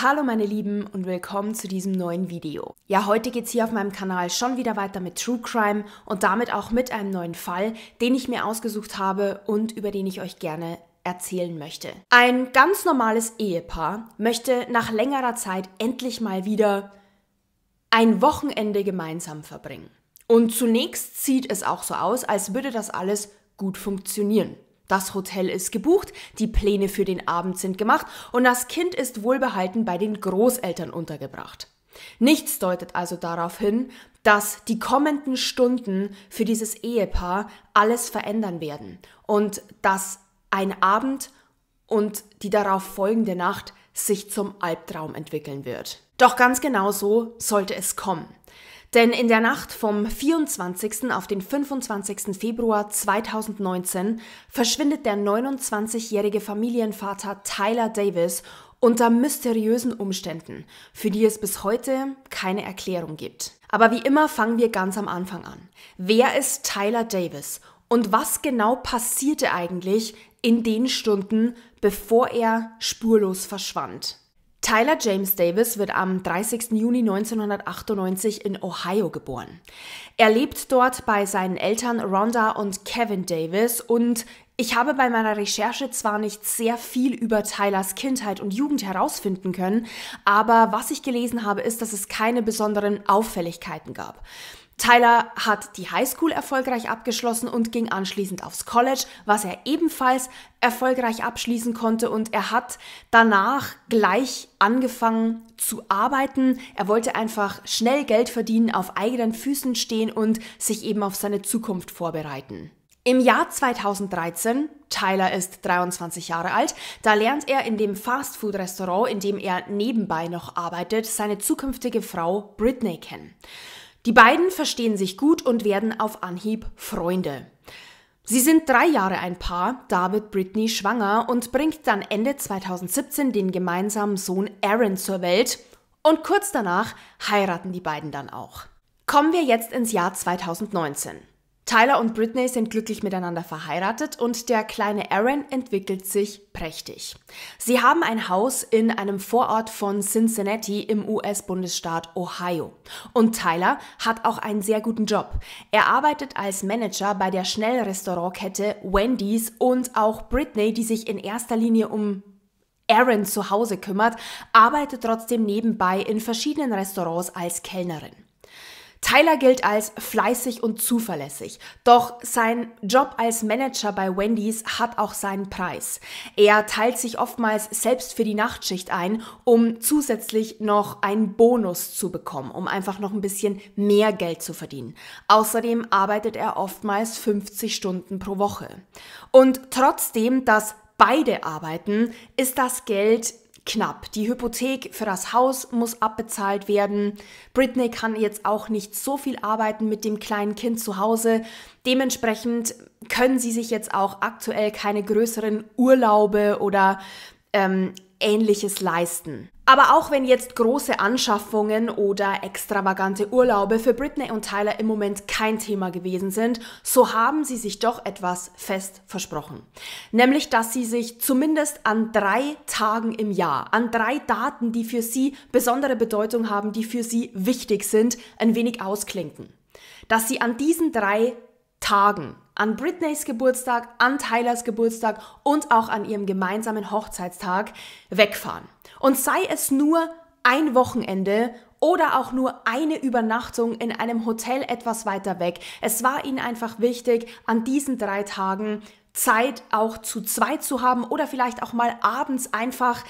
Hallo meine Lieben und willkommen zu diesem neuen Video. Ja, heute geht es hier auf meinem Kanal schon wieder weiter mit True Crime und damit auch mit einem neuen Fall, den ich mir ausgesucht habe und über den ich euch gerne erzählen möchte. Ein ganz normales Ehepaar möchte nach längerer Zeit endlich mal wieder ein Wochenende gemeinsam verbringen. Und zunächst sieht es auch so aus, als würde das alles gut funktionieren. Das Hotel ist gebucht, die Pläne für den Abend sind gemacht und das Kind ist wohlbehalten bei den Großeltern untergebracht. Nichts deutet also darauf hin, dass die kommenden Stunden für dieses Ehepaar alles verändern werden und dass ein Abend und die darauf folgende Nacht sich zum Albtraum entwickeln wird. Doch ganz genau so sollte es kommen. Denn in der Nacht vom 24. auf den 25. Februar 2019 verschwindet der 29-jährige Familienvater Tyler Davis unter mysteriösen Umständen, für die es bis heute keine Erklärung gibt. Aber wie immer fangen wir ganz am Anfang an. Wer ist Tyler Davis und was genau passierte eigentlich in den Stunden, bevor er spurlos verschwand? Tyler James Davis wird am 30. Juni 1998 in Ohio geboren. Er lebt dort bei seinen Eltern Rhonda und Kevin Davis und ich habe bei meiner Recherche zwar nicht sehr viel über Tylers Kindheit und Jugend herausfinden können, aber was ich gelesen habe, ist, dass es keine besonderen Auffälligkeiten gab. Tyler hat die Highschool erfolgreich abgeschlossen und ging anschließend aufs College, was er ebenfalls erfolgreich abschließen konnte und er hat danach gleich angefangen zu arbeiten. Er wollte einfach schnell Geld verdienen, auf eigenen Füßen stehen und sich eben auf seine Zukunft vorbereiten. Im Jahr 2013, Tyler ist 23 Jahre alt, da lernt er in dem Fastfood-Restaurant, in dem er nebenbei noch arbeitet, seine zukünftige Frau Britney kennen. Die beiden verstehen sich gut und werden auf Anhieb Freunde. Sie sind drei Jahre ein Paar, David Britney schwanger und bringt dann Ende 2017 den gemeinsamen Sohn Aaron zur Welt und kurz danach heiraten die beiden dann auch. Kommen wir jetzt ins Jahr 2019. Tyler und Britney sind glücklich miteinander verheiratet und der kleine Aaron entwickelt sich prächtig. Sie haben ein Haus in einem Vorort von Cincinnati im US-Bundesstaat Ohio. Und Tyler hat auch einen sehr guten Job. Er arbeitet als Manager bei der Schnellrestaurantkette Wendy's und auch Britney, die sich in erster Linie um Aaron zu Hause kümmert, arbeitet trotzdem nebenbei in verschiedenen Restaurants als Kellnerin. Tyler gilt als fleißig und zuverlässig, doch sein Job als Manager bei Wendy's hat auch seinen Preis. Er teilt sich oftmals selbst für die Nachtschicht ein, um zusätzlich noch einen Bonus zu bekommen, um einfach noch ein bisschen mehr Geld zu verdienen. Außerdem arbeitet er oftmals 50 Stunden pro Woche. Und trotzdem, dass beide arbeiten, ist das Geld knapp. Die Hypothek für das Haus muss abbezahlt werden. Britney kann jetzt auch nicht so viel arbeiten mit dem kleinen Kind zu Hause. Dementsprechend können sie sich jetzt auch aktuell keine größeren Urlaube oder ähm, ähnliches leisten. Aber auch wenn jetzt große Anschaffungen oder extravagante Urlaube für Britney und Tyler im Moment kein Thema gewesen sind, so haben sie sich doch etwas fest versprochen. Nämlich, dass sie sich zumindest an drei Tagen im Jahr, an drei Daten, die für sie besondere Bedeutung haben, die für sie wichtig sind, ein wenig ausklinken. Dass sie an diesen drei Tagen an Britneys Geburtstag, an Tylers Geburtstag und auch an ihrem gemeinsamen Hochzeitstag wegfahren. Und sei es nur ein Wochenende oder auch nur eine Übernachtung in einem Hotel etwas weiter weg. Es war ihnen einfach wichtig, an diesen drei Tagen Zeit auch zu zweit zu haben oder vielleicht auch mal abends einfach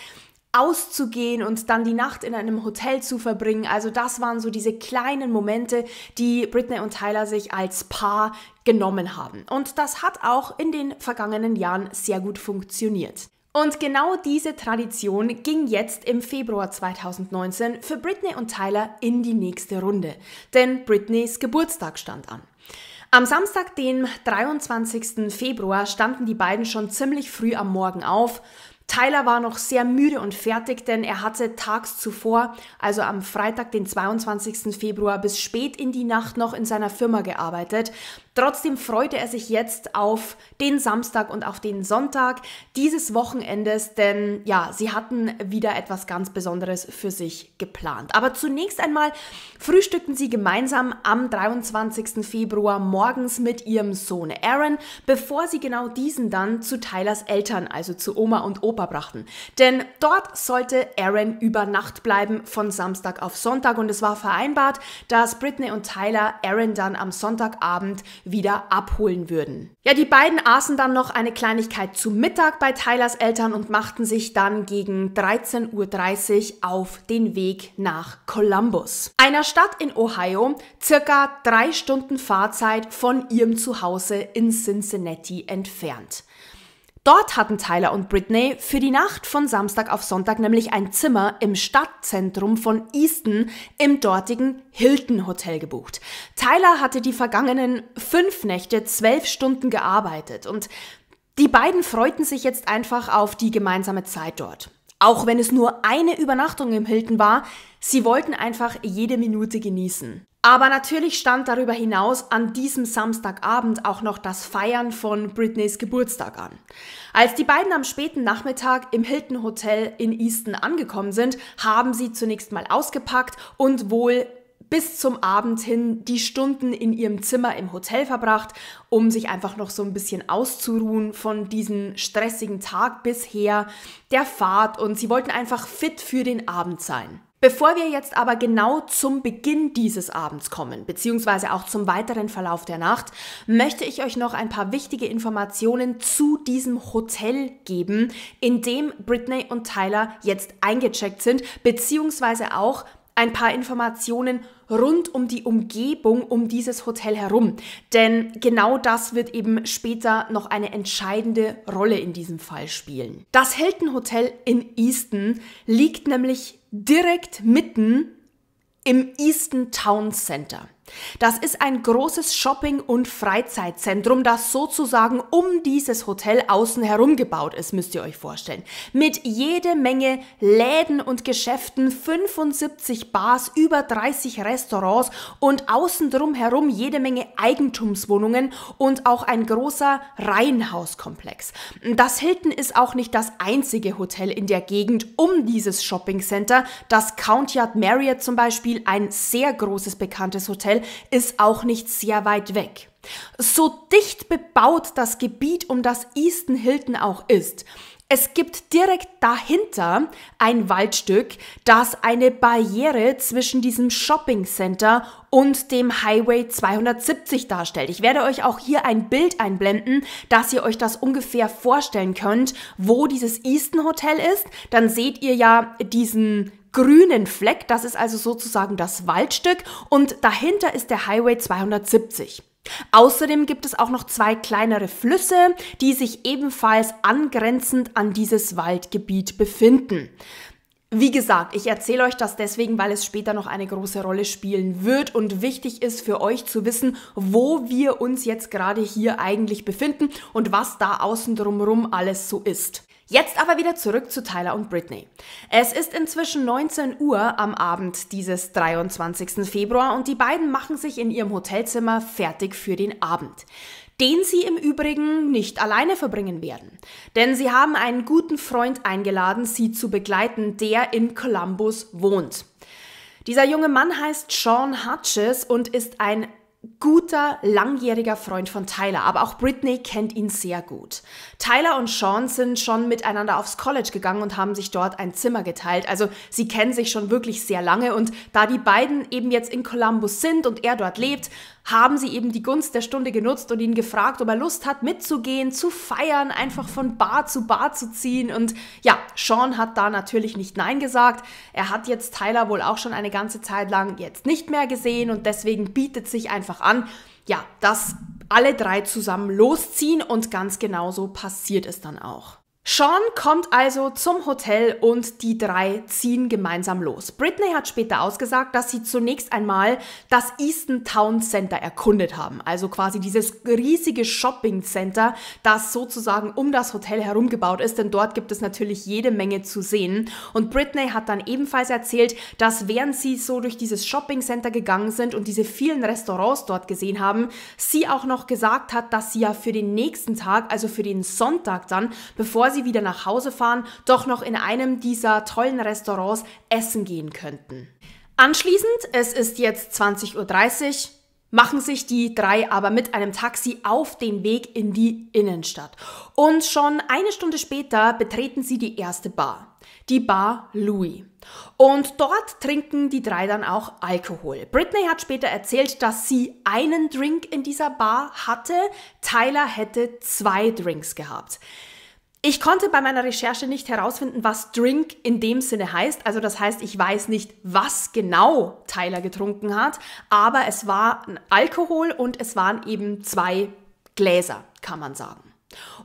auszugehen und dann die Nacht in einem Hotel zu verbringen. Also das waren so diese kleinen Momente, die Britney und Tyler sich als Paar genommen haben. Und das hat auch in den vergangenen Jahren sehr gut funktioniert. Und genau diese Tradition ging jetzt im Februar 2019 für Britney und Tyler in die nächste Runde, denn Britneys Geburtstag stand an. Am Samstag, den 23. Februar, standen die beiden schon ziemlich früh am Morgen auf. Tyler war noch sehr müde und fertig, denn er hatte tags zuvor, also am Freitag, den 22. Februar, bis spät in die Nacht noch in seiner Firma gearbeitet. Trotzdem freute er sich jetzt auf den Samstag und auf den Sonntag dieses Wochenendes, denn ja, sie hatten wieder etwas ganz Besonderes für sich geplant. Aber zunächst einmal frühstückten sie gemeinsam am 23. Februar morgens mit ihrem Sohn Aaron, bevor sie genau diesen dann zu Tylers Eltern, also zu Oma und Opa brachten. Denn dort sollte Aaron über Nacht bleiben von Samstag auf Sonntag und es war vereinbart, dass Britney und Tyler Aaron dann am Sonntagabend wieder abholen würden. Ja, die beiden aßen dann noch eine Kleinigkeit zu Mittag bei Tylers Eltern und machten sich dann gegen 13.30 Uhr auf den Weg nach Columbus, einer Stadt in Ohio, circa drei Stunden Fahrzeit von ihrem Zuhause in Cincinnati entfernt. Dort hatten Tyler und Britney für die Nacht von Samstag auf Sonntag nämlich ein Zimmer im Stadtzentrum von Easton im dortigen Hilton Hotel gebucht. Tyler hatte die vergangenen fünf Nächte zwölf Stunden gearbeitet und die beiden freuten sich jetzt einfach auf die gemeinsame Zeit dort. Auch wenn es nur eine Übernachtung im Hilton war, sie wollten einfach jede Minute genießen. Aber natürlich stand darüber hinaus an diesem Samstagabend auch noch das Feiern von Britneys Geburtstag an. Als die beiden am späten Nachmittag im Hilton Hotel in Easton angekommen sind, haben sie zunächst mal ausgepackt und wohl bis zum Abend hin die Stunden in ihrem Zimmer im Hotel verbracht, um sich einfach noch so ein bisschen auszuruhen von diesem stressigen Tag bisher, der Fahrt und sie wollten einfach fit für den Abend sein. Bevor wir jetzt aber genau zum Beginn dieses Abends kommen, beziehungsweise auch zum weiteren Verlauf der Nacht, möchte ich euch noch ein paar wichtige Informationen zu diesem Hotel geben, in dem Britney und Tyler jetzt eingecheckt sind, beziehungsweise auch ein paar Informationen rund um die Umgebung um dieses Hotel herum. Denn genau das wird eben später noch eine entscheidende Rolle in diesem Fall spielen. Das Hilton Hotel in Easton liegt nämlich direkt mitten im Easton Town Center. Das ist ein großes Shopping- und Freizeitzentrum, das sozusagen um dieses Hotel außen herum gebaut ist, müsst ihr euch vorstellen. Mit jede Menge Läden und Geschäften, 75 Bars, über 30 Restaurants und außen drum herum jede Menge Eigentumswohnungen und auch ein großer Reihenhauskomplex. Das Hilton ist auch nicht das einzige Hotel in der Gegend um dieses Shopping Center. Das Count Yard Marriott zum Beispiel, ein sehr großes bekanntes Hotel, ist auch nicht sehr weit weg. So dicht bebaut das Gebiet um das Easton Hilton auch ist, es gibt direkt dahinter ein Waldstück, das eine Barriere zwischen diesem Shopping Center und dem Highway 270 darstellt. Ich werde euch auch hier ein Bild einblenden, dass ihr euch das ungefähr vorstellen könnt, wo dieses Easton Hotel ist. Dann seht ihr ja diesen grünen Fleck. Das ist also sozusagen das Waldstück und dahinter ist der Highway 270. Außerdem gibt es auch noch zwei kleinere Flüsse, die sich ebenfalls angrenzend an dieses Waldgebiet befinden. Wie gesagt, ich erzähle euch das deswegen, weil es später noch eine große Rolle spielen wird und wichtig ist für euch zu wissen, wo wir uns jetzt gerade hier eigentlich befinden und was da außen drumherum alles so ist. Jetzt aber wieder zurück zu Tyler und Britney. Es ist inzwischen 19 Uhr am Abend dieses 23. Februar und die beiden machen sich in ihrem Hotelzimmer fertig für den Abend den sie im Übrigen nicht alleine verbringen werden. Denn sie haben einen guten Freund eingeladen, sie zu begleiten, der in Columbus wohnt. Dieser junge Mann heißt Sean Hutches und ist ein guter, langjähriger Freund von Tyler, aber auch Britney kennt ihn sehr gut. Tyler und Sean sind schon miteinander aufs College gegangen und haben sich dort ein Zimmer geteilt. Also sie kennen sich schon wirklich sehr lange und da die beiden eben jetzt in Columbus sind und er dort lebt, haben sie eben die Gunst der Stunde genutzt und ihn gefragt, ob er Lust hat, mitzugehen, zu feiern, einfach von Bar zu Bar zu ziehen. Und ja, Sean hat da natürlich nicht Nein gesagt. Er hat jetzt Tyler wohl auch schon eine ganze Zeit lang jetzt nicht mehr gesehen und deswegen bietet sich einfach an, ja, dass alle drei zusammen losziehen und ganz genauso passiert es dann auch. Sean kommt also zum Hotel und die drei ziehen gemeinsam los. Britney hat später ausgesagt, dass sie zunächst einmal das Easton Town Center erkundet haben, also quasi dieses riesige Shopping Center, das sozusagen um das Hotel herumgebaut ist, denn dort gibt es natürlich jede Menge zu sehen. Und Britney hat dann ebenfalls erzählt, dass während sie so durch dieses Shopping Center gegangen sind und diese vielen Restaurants dort gesehen haben, sie auch noch gesagt hat, dass sie ja für den nächsten Tag, also für den Sonntag dann, bevor sie sie wieder nach Hause fahren, doch noch in einem dieser tollen Restaurants essen gehen könnten. Anschließend, es ist jetzt 20.30 Uhr, machen sich die drei aber mit einem Taxi auf den Weg in die Innenstadt. Und schon eine Stunde später betreten sie die erste Bar, die Bar Louis. Und dort trinken die drei dann auch Alkohol. Britney hat später erzählt, dass sie einen Drink in dieser Bar hatte, Tyler hätte zwei Drinks gehabt. Ich konnte bei meiner Recherche nicht herausfinden, was Drink in dem Sinne heißt. Also das heißt, ich weiß nicht, was genau Tyler getrunken hat, aber es war ein Alkohol und es waren eben zwei Gläser, kann man sagen.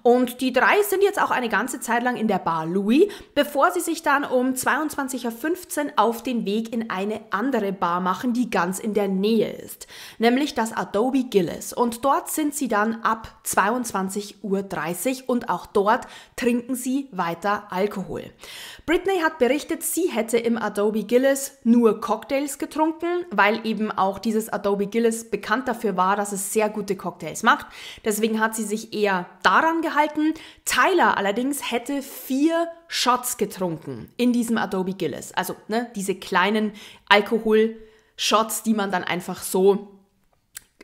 Und die drei sind jetzt auch eine ganze Zeit lang in der Bar Louis, bevor sie sich dann um 22.15 Uhr auf den Weg in eine andere Bar machen, die ganz in der Nähe ist, nämlich das Adobe Gillis. Und dort sind sie dann ab 22.30 Uhr und auch dort trinken sie weiter Alkohol. Britney hat berichtet, sie hätte im Adobe Gillis nur Cocktails getrunken, weil eben auch dieses Adobe Gillis bekannt dafür war, dass es sehr gute Cocktails macht. Deswegen hat sie sich eher da daran gehalten. Tyler allerdings hätte vier Shots getrunken in diesem Adobe Gillis. Also ne, diese kleinen Alkohol-Shots, die man dann einfach so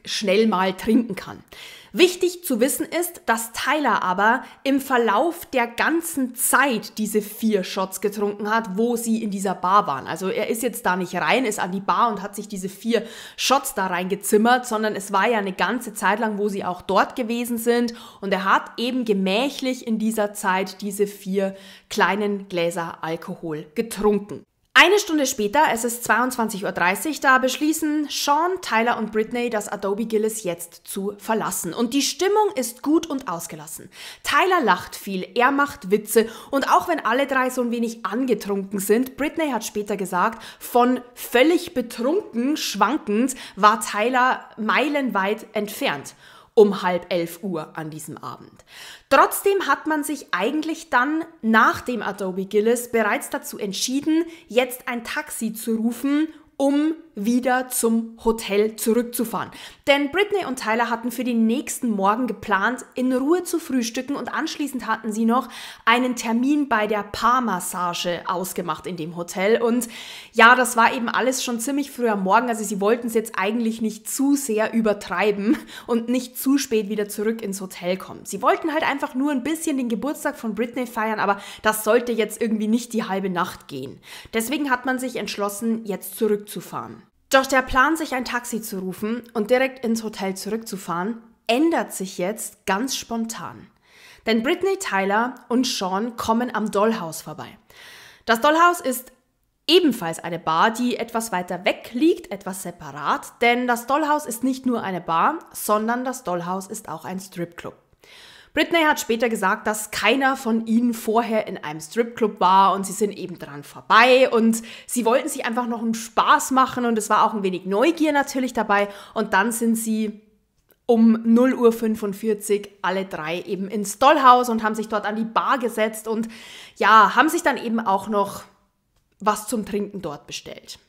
schnell mal trinken kann. Wichtig zu wissen ist, dass Tyler aber im Verlauf der ganzen Zeit diese vier Shots getrunken hat, wo sie in dieser Bar waren. Also er ist jetzt da nicht rein, ist an die Bar und hat sich diese vier Shots da reingezimmert, sondern es war ja eine ganze Zeit lang, wo sie auch dort gewesen sind und er hat eben gemächlich in dieser Zeit diese vier kleinen Gläser Alkohol getrunken. Eine Stunde später, es ist 22.30 Uhr, da beschließen Sean, Tyler und Britney, das Adobe Gillis jetzt zu verlassen. Und die Stimmung ist gut und ausgelassen. Tyler lacht viel, er macht Witze und auch wenn alle drei so ein wenig angetrunken sind, Britney hat später gesagt, von völlig betrunken schwankend war Tyler meilenweit entfernt um halb elf Uhr an diesem Abend. Trotzdem hat man sich eigentlich dann nach dem Adobe Gillis bereits dazu entschieden, jetzt ein Taxi zu rufen, um wieder zum Hotel zurückzufahren. Denn Britney und Tyler hatten für den nächsten Morgen geplant, in Ruhe zu frühstücken und anschließend hatten sie noch einen Termin bei der Paarmassage ausgemacht in dem Hotel. Und ja, das war eben alles schon ziemlich früh am Morgen. Also sie wollten es jetzt eigentlich nicht zu sehr übertreiben und nicht zu spät wieder zurück ins Hotel kommen. Sie wollten halt einfach nur ein bisschen den Geburtstag von Britney feiern, aber das sollte jetzt irgendwie nicht die halbe Nacht gehen. Deswegen hat man sich entschlossen, jetzt zurück zu Doch der Plan, sich ein Taxi zu rufen und direkt ins Hotel zurückzufahren, ändert sich jetzt ganz spontan. Denn Britney Tyler und Sean kommen am Dollhaus vorbei. Das Dollhaus ist ebenfalls eine Bar, die etwas weiter weg liegt, etwas separat, denn das Dollhaus ist nicht nur eine Bar, sondern das Dollhaus ist auch ein Stripclub. Britney hat später gesagt, dass keiner von ihnen vorher in einem Stripclub war und sie sind eben dran vorbei und sie wollten sich einfach noch einen Spaß machen und es war auch ein wenig Neugier natürlich dabei und dann sind sie um 0.45 Uhr alle drei eben ins Dollhaus und haben sich dort an die Bar gesetzt und ja, haben sich dann eben auch noch was zum Trinken dort bestellt.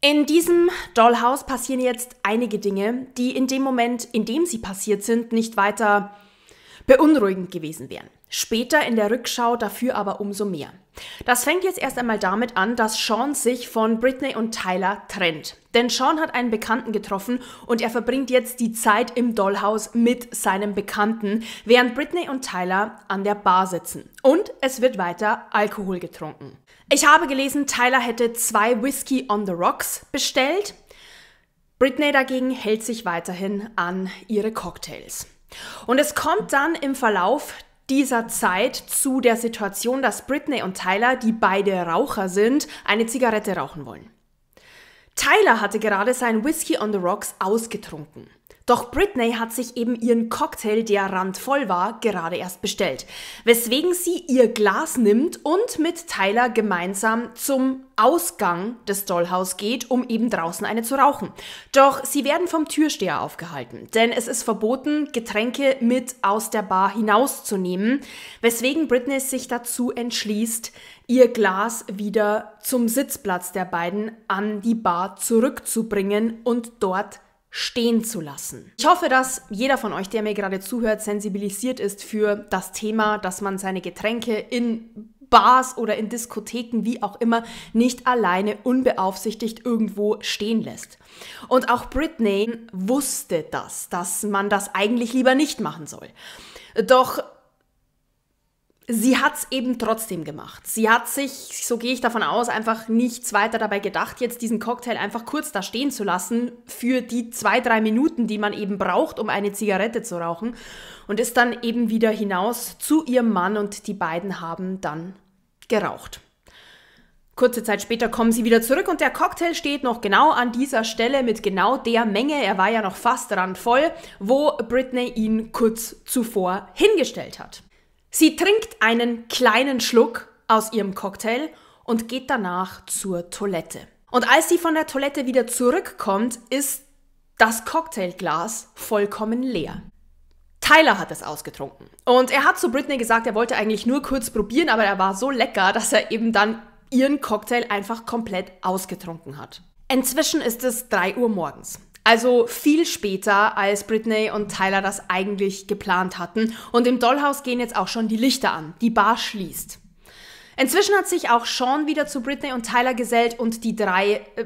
In diesem Dollhaus passieren jetzt einige Dinge, die in dem Moment, in dem sie passiert sind, nicht weiter beunruhigend gewesen wären. Später in der Rückschau dafür aber umso mehr. Das fängt jetzt erst einmal damit an, dass Sean sich von Britney und Tyler trennt. Denn Sean hat einen Bekannten getroffen und er verbringt jetzt die Zeit im Dollhaus mit seinem Bekannten, während Britney und Tyler an der Bar sitzen. Und es wird weiter Alkohol getrunken. Ich habe gelesen, Tyler hätte zwei Whisky on the Rocks bestellt. Britney dagegen hält sich weiterhin an ihre Cocktails. Und es kommt dann im Verlauf dieser Zeit zu der Situation, dass Britney und Tyler, die beide Raucher sind, eine Zigarette rauchen wollen. Tyler hatte gerade sein Whiskey on the Rocks ausgetrunken. Doch Britney hat sich eben ihren Cocktail, der randvoll war, gerade erst bestellt, weswegen sie ihr Glas nimmt und mit Tyler gemeinsam zum Ausgang des Dollhaus geht, um eben draußen eine zu rauchen. Doch sie werden vom Türsteher aufgehalten, denn es ist verboten, Getränke mit aus der Bar hinauszunehmen, weswegen Britney sich dazu entschließt, ihr Glas wieder zum Sitzplatz der beiden an die Bar zurückzubringen und dort stehen zu lassen. Ich hoffe, dass jeder von euch, der mir gerade zuhört, sensibilisiert ist für das Thema, dass man seine Getränke in Bars oder in Diskotheken, wie auch immer, nicht alleine unbeaufsichtigt irgendwo stehen lässt. Und auch Britney wusste das, dass man das eigentlich lieber nicht machen soll. Doch sie hat es eben trotzdem gemacht. Sie hat sich, so gehe ich davon aus, einfach nichts weiter dabei gedacht, jetzt diesen Cocktail einfach kurz da stehen zu lassen für die zwei, drei Minuten, die man eben braucht, um eine Zigarette zu rauchen. Und ist dann eben wieder hinaus zu ihrem Mann und die beiden haben dann geraucht. Kurze Zeit später kommen sie wieder zurück und der Cocktail steht noch genau an dieser Stelle mit genau der Menge, er war ja noch fast randvoll, wo Britney ihn kurz zuvor hingestellt hat. Sie trinkt einen kleinen Schluck aus ihrem Cocktail und geht danach zur Toilette. Und als sie von der Toilette wieder zurückkommt, ist das Cocktailglas vollkommen leer. Tyler hat es ausgetrunken. Und er hat zu Britney gesagt, er wollte eigentlich nur kurz probieren, aber er war so lecker, dass er eben dann ihren Cocktail einfach komplett ausgetrunken hat. Inzwischen ist es 3 Uhr morgens. Also viel später, als Britney und Tyler das eigentlich geplant hatten. Und im Dollhaus gehen jetzt auch schon die Lichter an. Die Bar schließt. Inzwischen hat sich auch Sean wieder zu Britney und Tyler gesellt und die drei äh,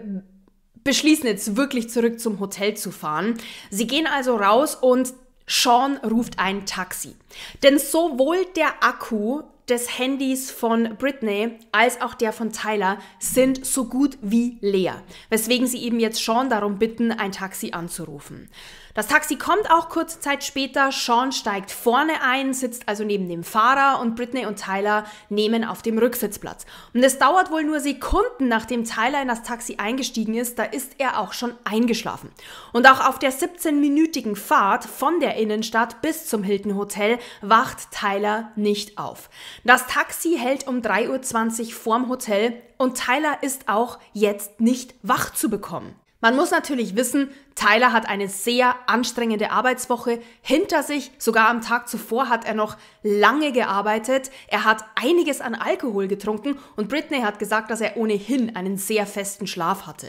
beschließen jetzt wirklich zurück zum Hotel zu fahren. Sie gehen also raus und Sean ruft ein Taxi. Denn sowohl der Akku des Handys von Britney als auch der von Tyler sind so gut wie leer, weswegen sie eben jetzt schon darum bitten, ein Taxi anzurufen. Das Taxi kommt auch kurze Zeit später. Sean steigt vorne ein, sitzt also neben dem Fahrer und Britney und Tyler nehmen auf dem Rücksitzplatz. Und es dauert wohl nur Sekunden, nachdem Tyler in das Taxi eingestiegen ist, da ist er auch schon eingeschlafen. Und auch auf der 17-minütigen Fahrt von der Innenstadt bis zum Hilton Hotel wacht Tyler nicht auf. Das Taxi hält um 3.20 Uhr vorm Hotel und Tyler ist auch jetzt nicht wach zu bekommen. Man muss natürlich wissen, Tyler hat eine sehr anstrengende Arbeitswoche hinter sich. Sogar am Tag zuvor hat er noch lange gearbeitet. Er hat einiges an Alkohol getrunken und Britney hat gesagt, dass er ohnehin einen sehr festen Schlaf hatte.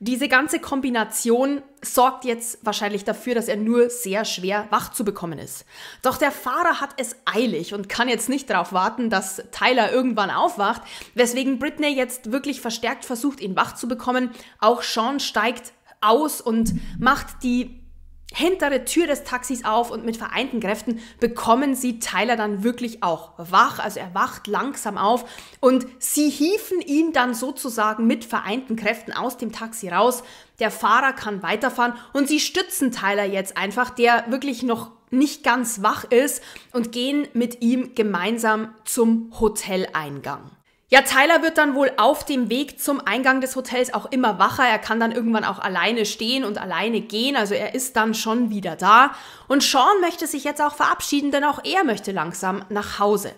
Diese ganze Kombination sorgt jetzt wahrscheinlich dafür, dass er nur sehr schwer wach zu bekommen ist. Doch der Fahrer hat es eilig und kann jetzt nicht darauf warten, dass Tyler irgendwann aufwacht, weswegen Britney jetzt wirklich verstärkt versucht, ihn wach zu bekommen. Auch Sean steigt aus und macht die hintere Tür des Taxis auf und mit vereinten Kräften bekommen sie Tyler dann wirklich auch wach. Also er wacht langsam auf und sie hieven ihn dann sozusagen mit vereinten Kräften aus dem Taxi raus. Der Fahrer kann weiterfahren und sie stützen Tyler jetzt einfach, der wirklich noch nicht ganz wach ist und gehen mit ihm gemeinsam zum Hoteleingang. Ja, Tyler wird dann wohl auf dem Weg zum Eingang des Hotels auch immer wacher. Er kann dann irgendwann auch alleine stehen und alleine gehen. Also er ist dann schon wieder da. Und Sean möchte sich jetzt auch verabschieden, denn auch er möchte langsam nach Hause.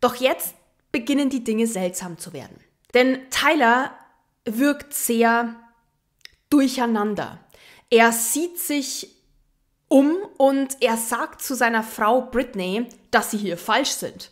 Doch jetzt beginnen die Dinge seltsam zu werden. Denn Tyler wirkt sehr durcheinander. Er sieht sich um und er sagt zu seiner Frau Britney, dass sie hier falsch sind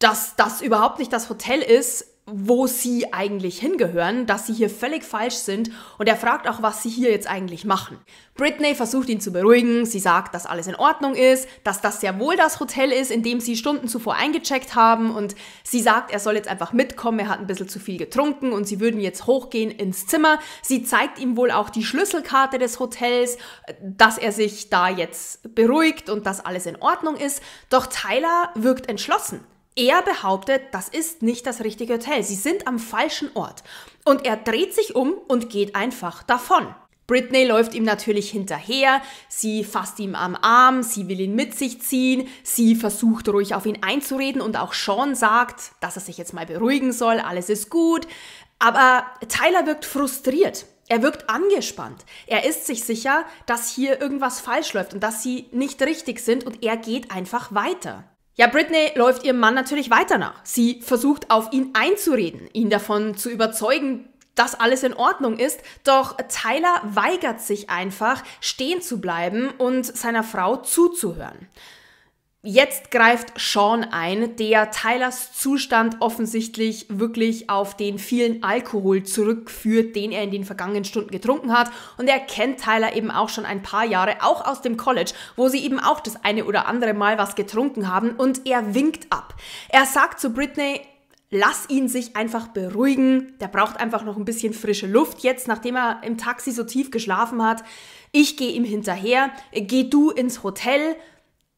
dass das überhaupt nicht das Hotel ist, wo sie eigentlich hingehören, dass sie hier völlig falsch sind und er fragt auch, was sie hier jetzt eigentlich machen. Britney versucht ihn zu beruhigen, sie sagt, dass alles in Ordnung ist, dass das sehr wohl das Hotel ist, in dem sie Stunden zuvor eingecheckt haben und sie sagt, er soll jetzt einfach mitkommen, er hat ein bisschen zu viel getrunken und sie würden jetzt hochgehen ins Zimmer. Sie zeigt ihm wohl auch die Schlüsselkarte des Hotels, dass er sich da jetzt beruhigt und dass alles in Ordnung ist, doch Tyler wirkt entschlossen. Er behauptet, das ist nicht das richtige Hotel, sie sind am falschen Ort. Und er dreht sich um und geht einfach davon. Britney läuft ihm natürlich hinterher, sie fasst ihm am Arm, sie will ihn mit sich ziehen, sie versucht ruhig auf ihn einzureden und auch Sean sagt, dass er sich jetzt mal beruhigen soll, alles ist gut. Aber Tyler wirkt frustriert, er wirkt angespannt, er ist sich sicher, dass hier irgendwas falsch läuft und dass sie nicht richtig sind und er geht einfach weiter. Ja, Britney läuft ihrem Mann natürlich weiter nach. Sie versucht auf ihn einzureden, ihn davon zu überzeugen, dass alles in Ordnung ist, doch Tyler weigert sich einfach, stehen zu bleiben und seiner Frau zuzuhören. Jetzt greift Sean ein, der Tylers Zustand offensichtlich wirklich auf den vielen Alkohol zurückführt, den er in den vergangenen Stunden getrunken hat. Und er kennt Tyler eben auch schon ein paar Jahre, auch aus dem College, wo sie eben auch das eine oder andere Mal was getrunken haben. Und er winkt ab. Er sagt zu Britney, lass ihn sich einfach beruhigen. Der braucht einfach noch ein bisschen frische Luft jetzt, nachdem er im Taxi so tief geschlafen hat. Ich gehe ihm hinterher, geh du ins Hotel.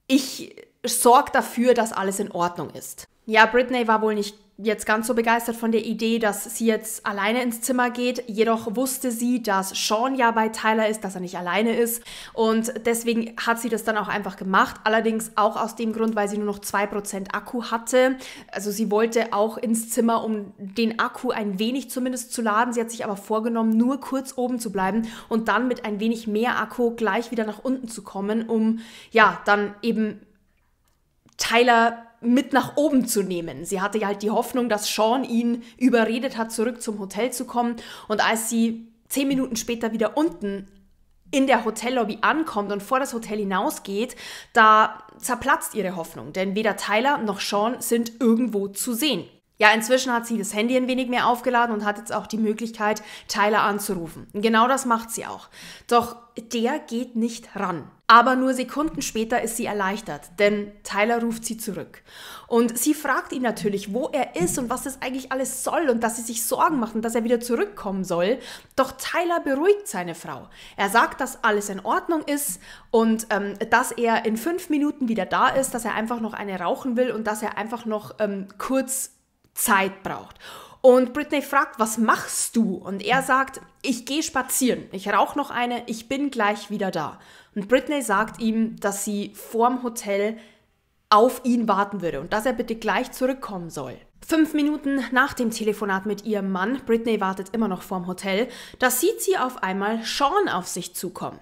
Ich sorgt dafür, dass alles in Ordnung ist. Ja, Britney war wohl nicht jetzt ganz so begeistert von der Idee, dass sie jetzt alleine ins Zimmer geht. Jedoch wusste sie, dass Sean ja bei Tyler ist, dass er nicht alleine ist. Und deswegen hat sie das dann auch einfach gemacht. Allerdings auch aus dem Grund, weil sie nur noch 2% Akku hatte. Also sie wollte auch ins Zimmer, um den Akku ein wenig zumindest zu laden. Sie hat sich aber vorgenommen, nur kurz oben zu bleiben und dann mit ein wenig mehr Akku gleich wieder nach unten zu kommen, um ja dann eben Tyler mit nach oben zu nehmen. Sie hatte ja halt die Hoffnung, dass Sean ihn überredet hat, zurück zum Hotel zu kommen. Und als sie zehn Minuten später wieder unten in der Hotellobby ankommt und vor das Hotel hinausgeht, da zerplatzt ihre Hoffnung, denn weder Tyler noch Sean sind irgendwo zu sehen. Ja, inzwischen hat sie das Handy ein wenig mehr aufgeladen und hat jetzt auch die Möglichkeit, Tyler anzurufen. Genau das macht sie auch. Doch der geht nicht ran. Aber nur Sekunden später ist sie erleichtert, denn Tyler ruft sie zurück. Und sie fragt ihn natürlich, wo er ist und was das eigentlich alles soll und dass sie sich Sorgen macht und dass er wieder zurückkommen soll. Doch Tyler beruhigt seine Frau. Er sagt, dass alles in Ordnung ist und ähm, dass er in fünf Minuten wieder da ist, dass er einfach noch eine rauchen will und dass er einfach noch ähm, kurz Zeit braucht. Und Britney fragt, was machst du? Und er sagt, ich gehe spazieren, ich rauche noch eine, ich bin gleich wieder da. Und Britney sagt ihm, dass sie vorm Hotel auf ihn warten würde und dass er bitte gleich zurückkommen soll. Fünf Minuten nach dem Telefonat mit ihrem Mann, Britney wartet immer noch vorm Hotel, da sieht sie auf einmal Sean auf sich zukommen.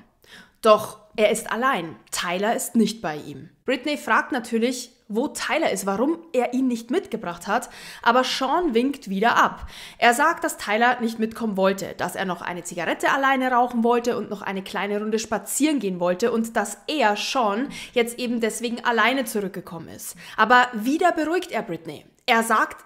Doch er ist allein, Tyler ist nicht bei ihm. Britney fragt natürlich, wo Tyler ist, warum er ihn nicht mitgebracht hat, aber Sean winkt wieder ab. Er sagt, dass Tyler nicht mitkommen wollte, dass er noch eine Zigarette alleine rauchen wollte und noch eine kleine Runde spazieren gehen wollte und dass er, Sean, jetzt eben deswegen alleine zurückgekommen ist. Aber wieder beruhigt er Britney. Er sagt,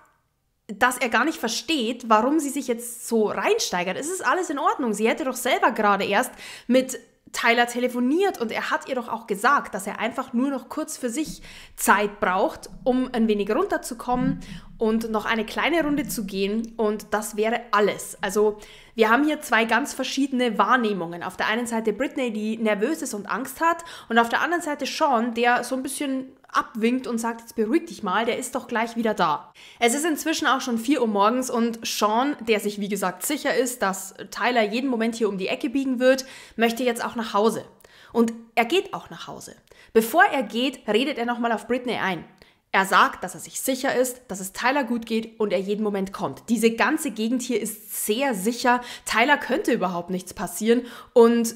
dass er gar nicht versteht, warum sie sich jetzt so reinsteigert. Es ist alles in Ordnung. Sie hätte doch selber gerade erst mit Tyler telefoniert und er hat ihr doch auch gesagt, dass er einfach nur noch kurz für sich Zeit braucht, um ein wenig runterzukommen und noch eine kleine Runde zu gehen und das wäre alles. Also wir haben hier zwei ganz verschiedene Wahrnehmungen. Auf der einen Seite Britney, die nervös ist und Angst hat und auf der anderen Seite Sean, der so ein bisschen abwinkt und sagt, jetzt beruhig dich mal, der ist doch gleich wieder da. Es ist inzwischen auch schon 4 Uhr morgens und Sean, der sich wie gesagt sicher ist, dass Tyler jeden Moment hier um die Ecke biegen wird, möchte jetzt auch nach Hause. Und er geht auch nach Hause. Bevor er geht, redet er nochmal auf Britney ein. Er sagt, dass er sich sicher ist, dass es Tyler gut geht und er jeden Moment kommt. Diese ganze Gegend hier ist sehr sicher. Tyler könnte überhaupt nichts passieren und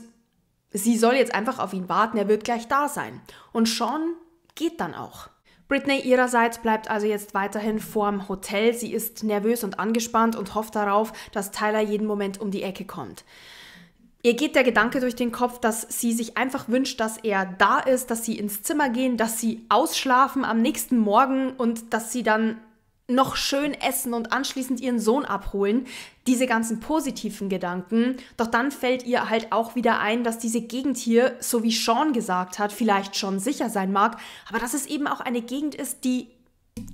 sie soll jetzt einfach auf ihn warten. Er wird gleich da sein. Und Sean geht dann auch. Britney ihrerseits bleibt also jetzt weiterhin vorm Hotel. Sie ist nervös und angespannt und hofft darauf, dass Tyler jeden Moment um die Ecke kommt. Ihr geht der Gedanke durch den Kopf, dass sie sich einfach wünscht, dass er da ist, dass sie ins Zimmer gehen, dass sie ausschlafen am nächsten Morgen und dass sie dann noch schön essen und anschließend ihren Sohn abholen, diese ganzen positiven Gedanken, doch dann fällt ihr halt auch wieder ein, dass diese Gegend hier, so wie Sean gesagt hat, vielleicht schon sicher sein mag, aber dass es eben auch eine Gegend ist, die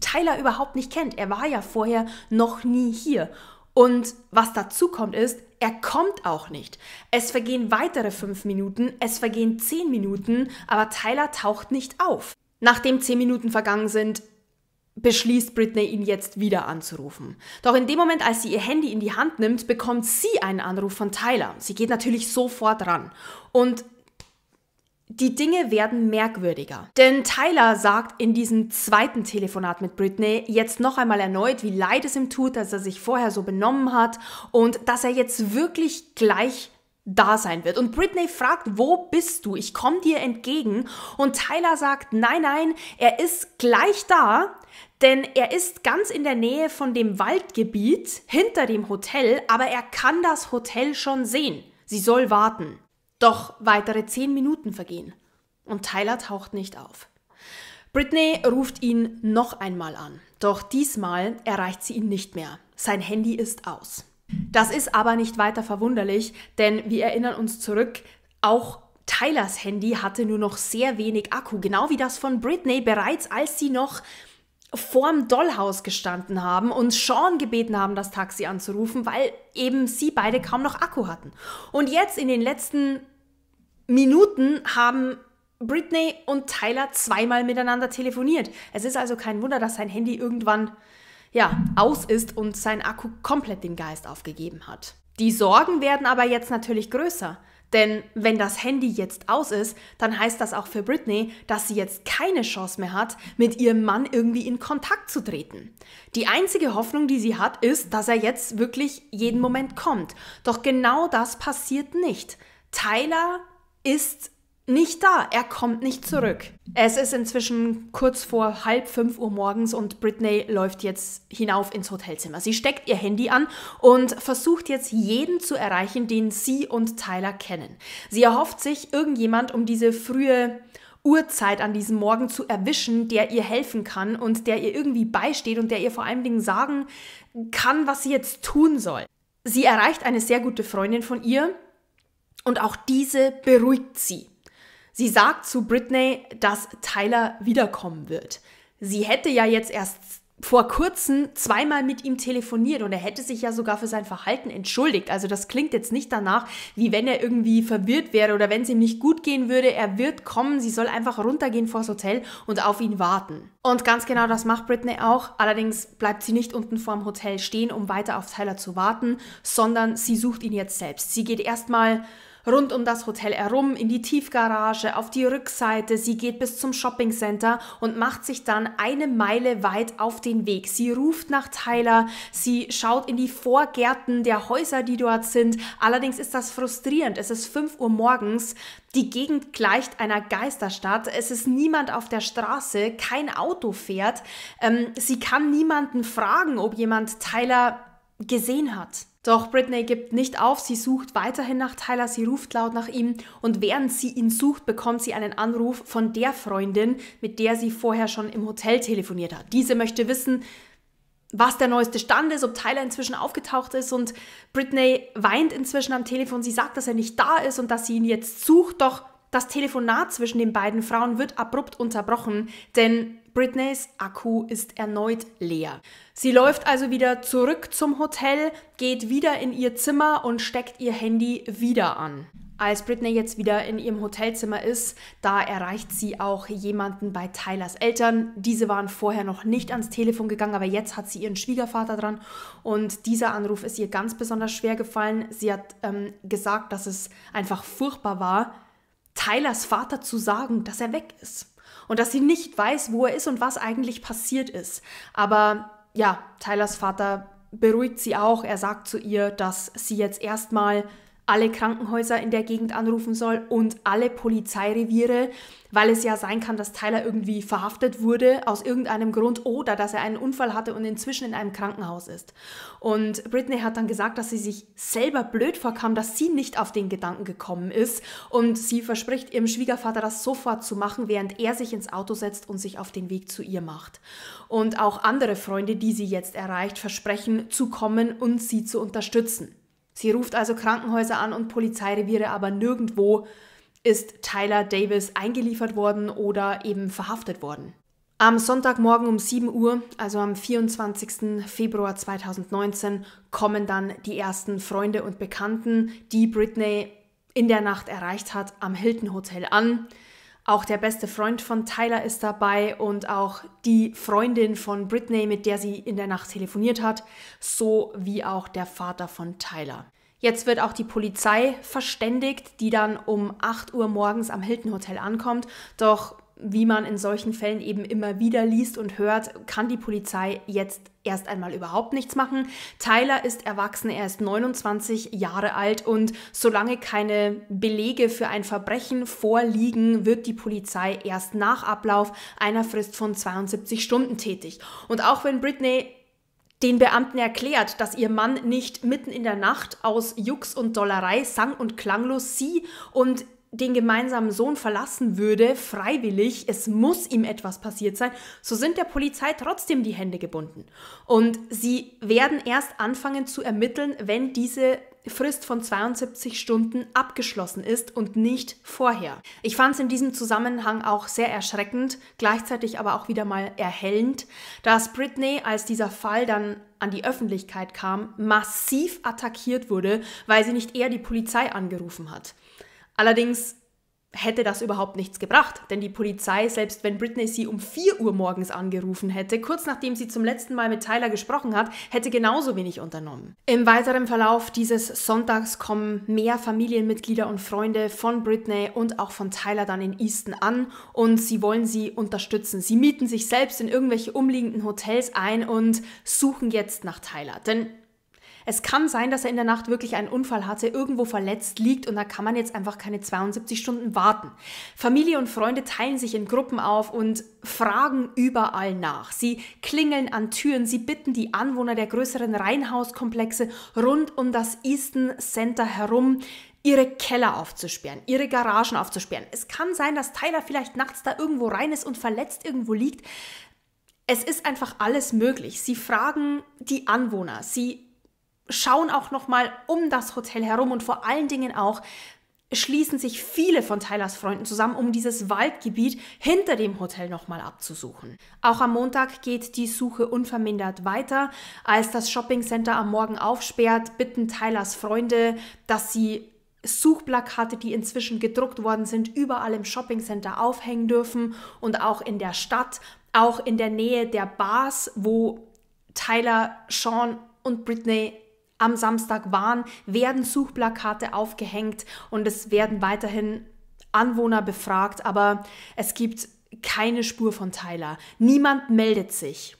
Tyler überhaupt nicht kennt. Er war ja vorher noch nie hier. Und was dazu kommt ist, er kommt auch nicht. Es vergehen weitere fünf Minuten, es vergehen zehn Minuten, aber Tyler taucht nicht auf. Nachdem zehn Minuten vergangen sind, beschließt Britney, ihn jetzt wieder anzurufen. Doch in dem Moment, als sie ihr Handy in die Hand nimmt, bekommt sie einen Anruf von Tyler. Sie geht natürlich sofort ran. Und die Dinge werden merkwürdiger. Denn Tyler sagt in diesem zweiten Telefonat mit Britney jetzt noch einmal erneut, wie leid es ihm tut, dass er sich vorher so benommen hat und dass er jetzt wirklich gleich da sein wird. Und Britney fragt, wo bist du? Ich komme dir entgegen. Und Tyler sagt, nein, nein, er ist gleich da denn er ist ganz in der Nähe von dem Waldgebiet hinter dem Hotel, aber er kann das Hotel schon sehen. Sie soll warten. Doch weitere zehn Minuten vergehen und Tyler taucht nicht auf. Britney ruft ihn noch einmal an, doch diesmal erreicht sie ihn nicht mehr. Sein Handy ist aus. Das ist aber nicht weiter verwunderlich, denn wir erinnern uns zurück, auch Tylers Handy hatte nur noch sehr wenig Akku, genau wie das von Britney bereits, als sie noch vorm Dollhaus gestanden haben und Sean gebeten haben, das Taxi anzurufen, weil eben sie beide kaum noch Akku hatten. Und jetzt in den letzten Minuten haben Britney und Tyler zweimal miteinander telefoniert. Es ist also kein Wunder, dass sein Handy irgendwann ja, aus ist und sein Akku komplett den Geist aufgegeben hat. Die Sorgen werden aber jetzt natürlich größer. Denn wenn das Handy jetzt aus ist, dann heißt das auch für Britney, dass sie jetzt keine Chance mehr hat, mit ihrem Mann irgendwie in Kontakt zu treten. Die einzige Hoffnung, die sie hat, ist, dass er jetzt wirklich jeden Moment kommt. Doch genau das passiert nicht. Tyler ist nicht da. Er kommt nicht zurück. Es ist inzwischen kurz vor halb fünf Uhr morgens und Britney läuft jetzt hinauf ins Hotelzimmer. Sie steckt ihr Handy an und versucht jetzt jeden zu erreichen, den sie und Tyler kennen. Sie erhofft sich, irgendjemand um diese frühe Uhrzeit an diesem Morgen zu erwischen, der ihr helfen kann und der ihr irgendwie beisteht und der ihr vor allen Dingen sagen kann, was sie jetzt tun soll. Sie erreicht eine sehr gute Freundin von ihr und auch diese beruhigt sie. Sie sagt zu Britney, dass Tyler wiederkommen wird. Sie hätte ja jetzt erst vor kurzem zweimal mit ihm telefoniert und er hätte sich ja sogar für sein Verhalten entschuldigt. Also das klingt jetzt nicht danach, wie wenn er irgendwie verwirrt wäre oder wenn es ihm nicht gut gehen würde. Er wird kommen, sie soll einfach runtergehen vors Hotel und auf ihn warten. Und ganz genau das macht Britney auch. Allerdings bleibt sie nicht unten vorm Hotel stehen, um weiter auf Tyler zu warten, sondern sie sucht ihn jetzt selbst. Sie geht erstmal rund um das Hotel herum, in die Tiefgarage, auf die Rückseite. Sie geht bis zum Shopping Center und macht sich dann eine Meile weit auf den Weg. Sie ruft nach Tyler, sie schaut in die Vorgärten der Häuser, die dort sind. Allerdings ist das frustrierend. Es ist 5 Uhr morgens. Die Gegend gleicht einer Geisterstadt. Es ist niemand auf der Straße, kein Auto fährt. Ähm, sie kann niemanden fragen, ob jemand Tyler gesehen hat. Doch Britney gibt nicht auf, sie sucht weiterhin nach Tyler, sie ruft laut nach ihm und während sie ihn sucht, bekommt sie einen Anruf von der Freundin, mit der sie vorher schon im Hotel telefoniert hat. Diese möchte wissen, was der neueste Stand ist, ob Tyler inzwischen aufgetaucht ist und Britney weint inzwischen am Telefon, sie sagt, dass er nicht da ist und dass sie ihn jetzt sucht, doch das Telefonat zwischen den beiden Frauen wird abrupt unterbrochen, denn Britneys Akku ist erneut leer. Sie läuft also wieder zurück zum Hotel, geht wieder in ihr Zimmer und steckt ihr Handy wieder an. Als Britney jetzt wieder in ihrem Hotelzimmer ist, da erreicht sie auch jemanden bei Tylers Eltern. Diese waren vorher noch nicht ans Telefon gegangen, aber jetzt hat sie ihren Schwiegervater dran und dieser Anruf ist ihr ganz besonders schwer gefallen. Sie hat ähm, gesagt, dass es einfach furchtbar war, Tylers Vater zu sagen, dass er weg ist und dass sie nicht weiß, wo er ist und was eigentlich passiert ist. Aber ja, Tylers Vater beruhigt sie auch. Er sagt zu ihr, dass sie jetzt erstmal alle Krankenhäuser in der Gegend anrufen soll und alle Polizeireviere, weil es ja sein kann, dass Tyler irgendwie verhaftet wurde aus irgendeinem Grund oder dass er einen Unfall hatte und inzwischen in einem Krankenhaus ist. Und Britney hat dann gesagt, dass sie sich selber blöd vorkam, dass sie nicht auf den Gedanken gekommen ist und sie verspricht ihrem Schwiegervater das sofort zu machen, während er sich ins Auto setzt und sich auf den Weg zu ihr macht. Und auch andere Freunde, die sie jetzt erreicht, versprechen zu kommen und sie zu unterstützen. Sie ruft also Krankenhäuser an und Polizeireviere, aber nirgendwo ist Tyler Davis eingeliefert worden oder eben verhaftet worden. Am Sonntagmorgen um 7 Uhr, also am 24. Februar 2019, kommen dann die ersten Freunde und Bekannten, die Britney in der Nacht erreicht hat, am Hilton Hotel an. Auch der beste Freund von Tyler ist dabei und auch die Freundin von Britney, mit der sie in der Nacht telefoniert hat, so wie auch der Vater von Tyler. Jetzt wird auch die Polizei verständigt, die dann um 8 Uhr morgens am Hilton Hotel ankommt. Doch wie man in solchen Fällen eben immer wieder liest und hört, kann die Polizei jetzt erst einmal überhaupt nichts machen. Tyler ist erwachsen, er ist 29 Jahre alt und solange keine Belege für ein Verbrechen vorliegen, wird die Polizei erst nach Ablauf einer Frist von 72 Stunden tätig. Und auch wenn Britney den Beamten erklärt, dass ihr Mann nicht mitten in der Nacht aus Jux und Dollerei sang und klanglos sie und den gemeinsamen Sohn verlassen würde, freiwillig, es muss ihm etwas passiert sein, so sind der Polizei trotzdem die Hände gebunden. Und sie werden erst anfangen zu ermitteln, wenn diese Frist von 72 Stunden abgeschlossen ist und nicht vorher. Ich fand es in diesem Zusammenhang auch sehr erschreckend, gleichzeitig aber auch wieder mal erhellend, dass Britney, als dieser Fall dann an die Öffentlichkeit kam, massiv attackiert wurde, weil sie nicht eher die Polizei angerufen hat. Allerdings hätte das überhaupt nichts gebracht, denn die Polizei, selbst wenn Britney sie um 4 Uhr morgens angerufen hätte, kurz nachdem sie zum letzten Mal mit Tyler gesprochen hat, hätte genauso wenig unternommen. Im weiteren Verlauf dieses Sonntags kommen mehr Familienmitglieder und Freunde von Britney und auch von Tyler dann in Easton an und sie wollen sie unterstützen. Sie mieten sich selbst in irgendwelche umliegenden Hotels ein und suchen jetzt nach Tyler, denn es kann sein, dass er in der Nacht wirklich einen Unfall hatte, irgendwo verletzt liegt und da kann man jetzt einfach keine 72 Stunden warten. Familie und Freunde teilen sich in Gruppen auf und fragen überall nach. Sie klingeln an Türen, sie bitten die Anwohner der größeren Reihenhauskomplexe rund um das Easton Center herum, ihre Keller aufzusperren, ihre Garagen aufzusperren. Es kann sein, dass Tyler vielleicht nachts da irgendwo rein ist und verletzt irgendwo liegt. Es ist einfach alles möglich. Sie fragen die Anwohner, sie schauen auch nochmal um das Hotel herum und vor allen Dingen auch schließen sich viele von Tylers Freunden zusammen, um dieses Waldgebiet hinter dem Hotel nochmal abzusuchen. Auch am Montag geht die Suche unvermindert weiter. Als das Shopping Center am Morgen aufsperrt, bitten Tylers Freunde, dass sie Suchplakate, die inzwischen gedruckt worden sind, überall im Shopping Center aufhängen dürfen und auch in der Stadt, auch in der Nähe der Bars, wo Tyler, Sean und Britney am Samstag waren, werden Suchplakate aufgehängt und es werden weiterhin Anwohner befragt, aber es gibt keine Spur von Tyler. Niemand meldet sich.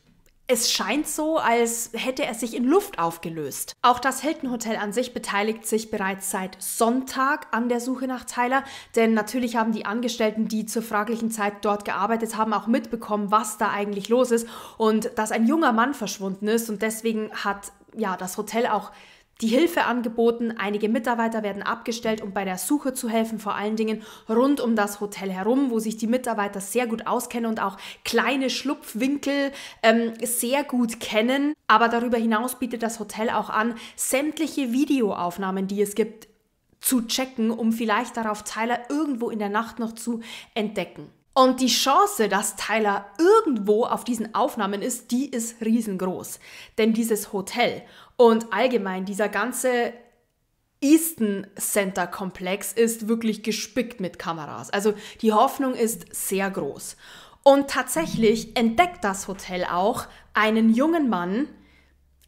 Es scheint so, als hätte er sich in Luft aufgelöst. Auch das Hilton Hotel an sich beteiligt sich bereits seit Sonntag an der Suche nach Tyler, denn natürlich haben die Angestellten, die zur fraglichen Zeit dort gearbeitet haben, auch mitbekommen, was da eigentlich los ist und dass ein junger Mann verschwunden ist und deswegen hat ja, das Hotel auch die Hilfe angeboten. Einige Mitarbeiter werden abgestellt, um bei der Suche zu helfen, vor allen Dingen rund um das Hotel herum, wo sich die Mitarbeiter sehr gut auskennen und auch kleine Schlupfwinkel ähm, sehr gut kennen. Aber darüber hinaus bietet das Hotel auch an, sämtliche Videoaufnahmen, die es gibt, zu checken, um vielleicht darauf Tyler irgendwo in der Nacht noch zu entdecken. Und die Chance, dass Tyler irgendwo auf diesen Aufnahmen ist, die ist riesengroß. Denn dieses Hotel und allgemein dieser ganze Easton Center Komplex ist wirklich gespickt mit Kameras. Also die Hoffnung ist sehr groß. Und tatsächlich entdeckt das Hotel auch einen jungen Mann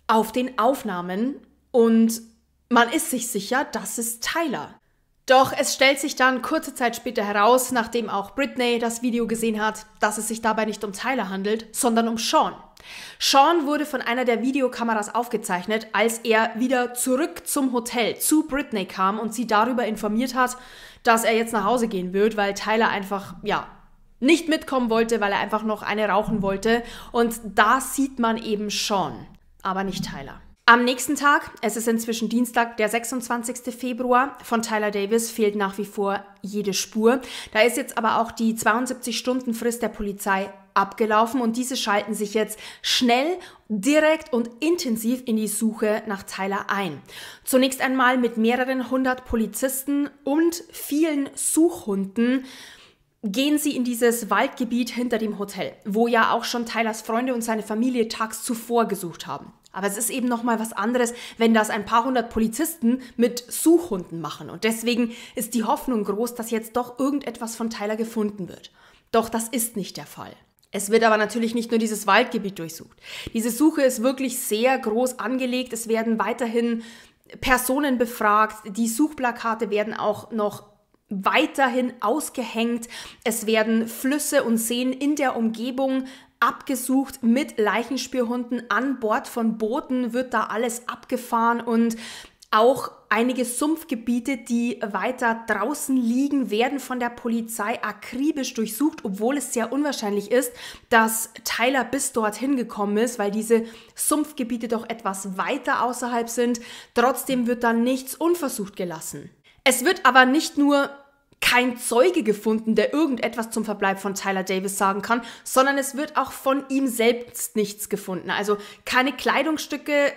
auf den Aufnahmen und man ist sich sicher, das ist Tyler. Doch es stellt sich dann kurze Zeit später heraus, nachdem auch Britney das Video gesehen hat, dass es sich dabei nicht um Tyler handelt, sondern um Sean. Sean wurde von einer der Videokameras aufgezeichnet, als er wieder zurück zum Hotel zu Britney kam und sie darüber informiert hat, dass er jetzt nach Hause gehen wird, weil Tyler einfach, ja, nicht mitkommen wollte, weil er einfach noch eine rauchen wollte. Und da sieht man eben Sean, aber nicht Tyler. Am nächsten Tag, es ist inzwischen Dienstag, der 26. Februar, von Tyler Davis fehlt nach wie vor jede Spur. Da ist jetzt aber auch die 72-Stunden-Frist der Polizei abgelaufen und diese schalten sich jetzt schnell, direkt und intensiv in die Suche nach Tyler ein. Zunächst einmal mit mehreren hundert Polizisten und vielen Suchhunden gehen sie in dieses Waldgebiet hinter dem Hotel, wo ja auch schon Tylers Freunde und seine Familie tags zuvor gesucht haben. Aber es ist eben nochmal was anderes, wenn das ein paar hundert Polizisten mit Suchhunden machen und deswegen ist die Hoffnung groß, dass jetzt doch irgendetwas von Tyler gefunden wird. Doch das ist nicht der Fall. Es wird aber natürlich nicht nur dieses Waldgebiet durchsucht. Diese Suche ist wirklich sehr groß angelegt. Es werden weiterhin Personen befragt. Die Suchplakate werden auch noch weiterhin ausgehängt. Es werden Flüsse und Seen in der Umgebung abgesucht mit Leichenspürhunden an Bord von Booten, wird da alles abgefahren und auch einige Sumpfgebiete, die weiter draußen liegen, werden von der Polizei akribisch durchsucht, obwohl es sehr unwahrscheinlich ist, dass Tyler bis dorthin gekommen ist, weil diese Sumpfgebiete doch etwas weiter außerhalb sind. Trotzdem wird da nichts unversucht gelassen. Es wird aber nicht nur kein Zeuge gefunden, der irgendetwas zum Verbleib von Tyler Davis sagen kann, sondern es wird auch von ihm selbst nichts gefunden. Also keine Kleidungsstücke,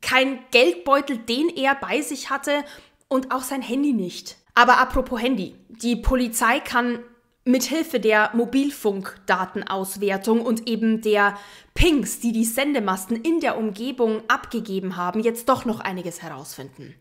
kein Geldbeutel, den er bei sich hatte und auch sein Handy nicht. Aber apropos Handy, die Polizei kann mithilfe der Mobilfunkdatenauswertung und eben der Pings, die die Sendemasten in der Umgebung abgegeben haben, jetzt doch noch einiges herausfinden.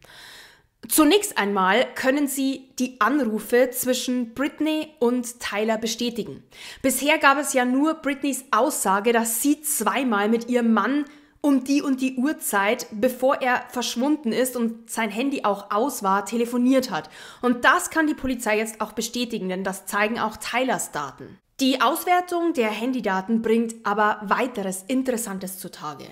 Zunächst einmal können Sie die Anrufe zwischen Britney und Tyler bestätigen. Bisher gab es ja nur Britneys Aussage, dass sie zweimal mit ihrem Mann um die und die Uhrzeit, bevor er verschwunden ist und sein Handy auch aus war, telefoniert hat. Und das kann die Polizei jetzt auch bestätigen, denn das zeigen auch Tylers Daten. Die Auswertung der Handydaten bringt aber weiteres Interessantes zutage.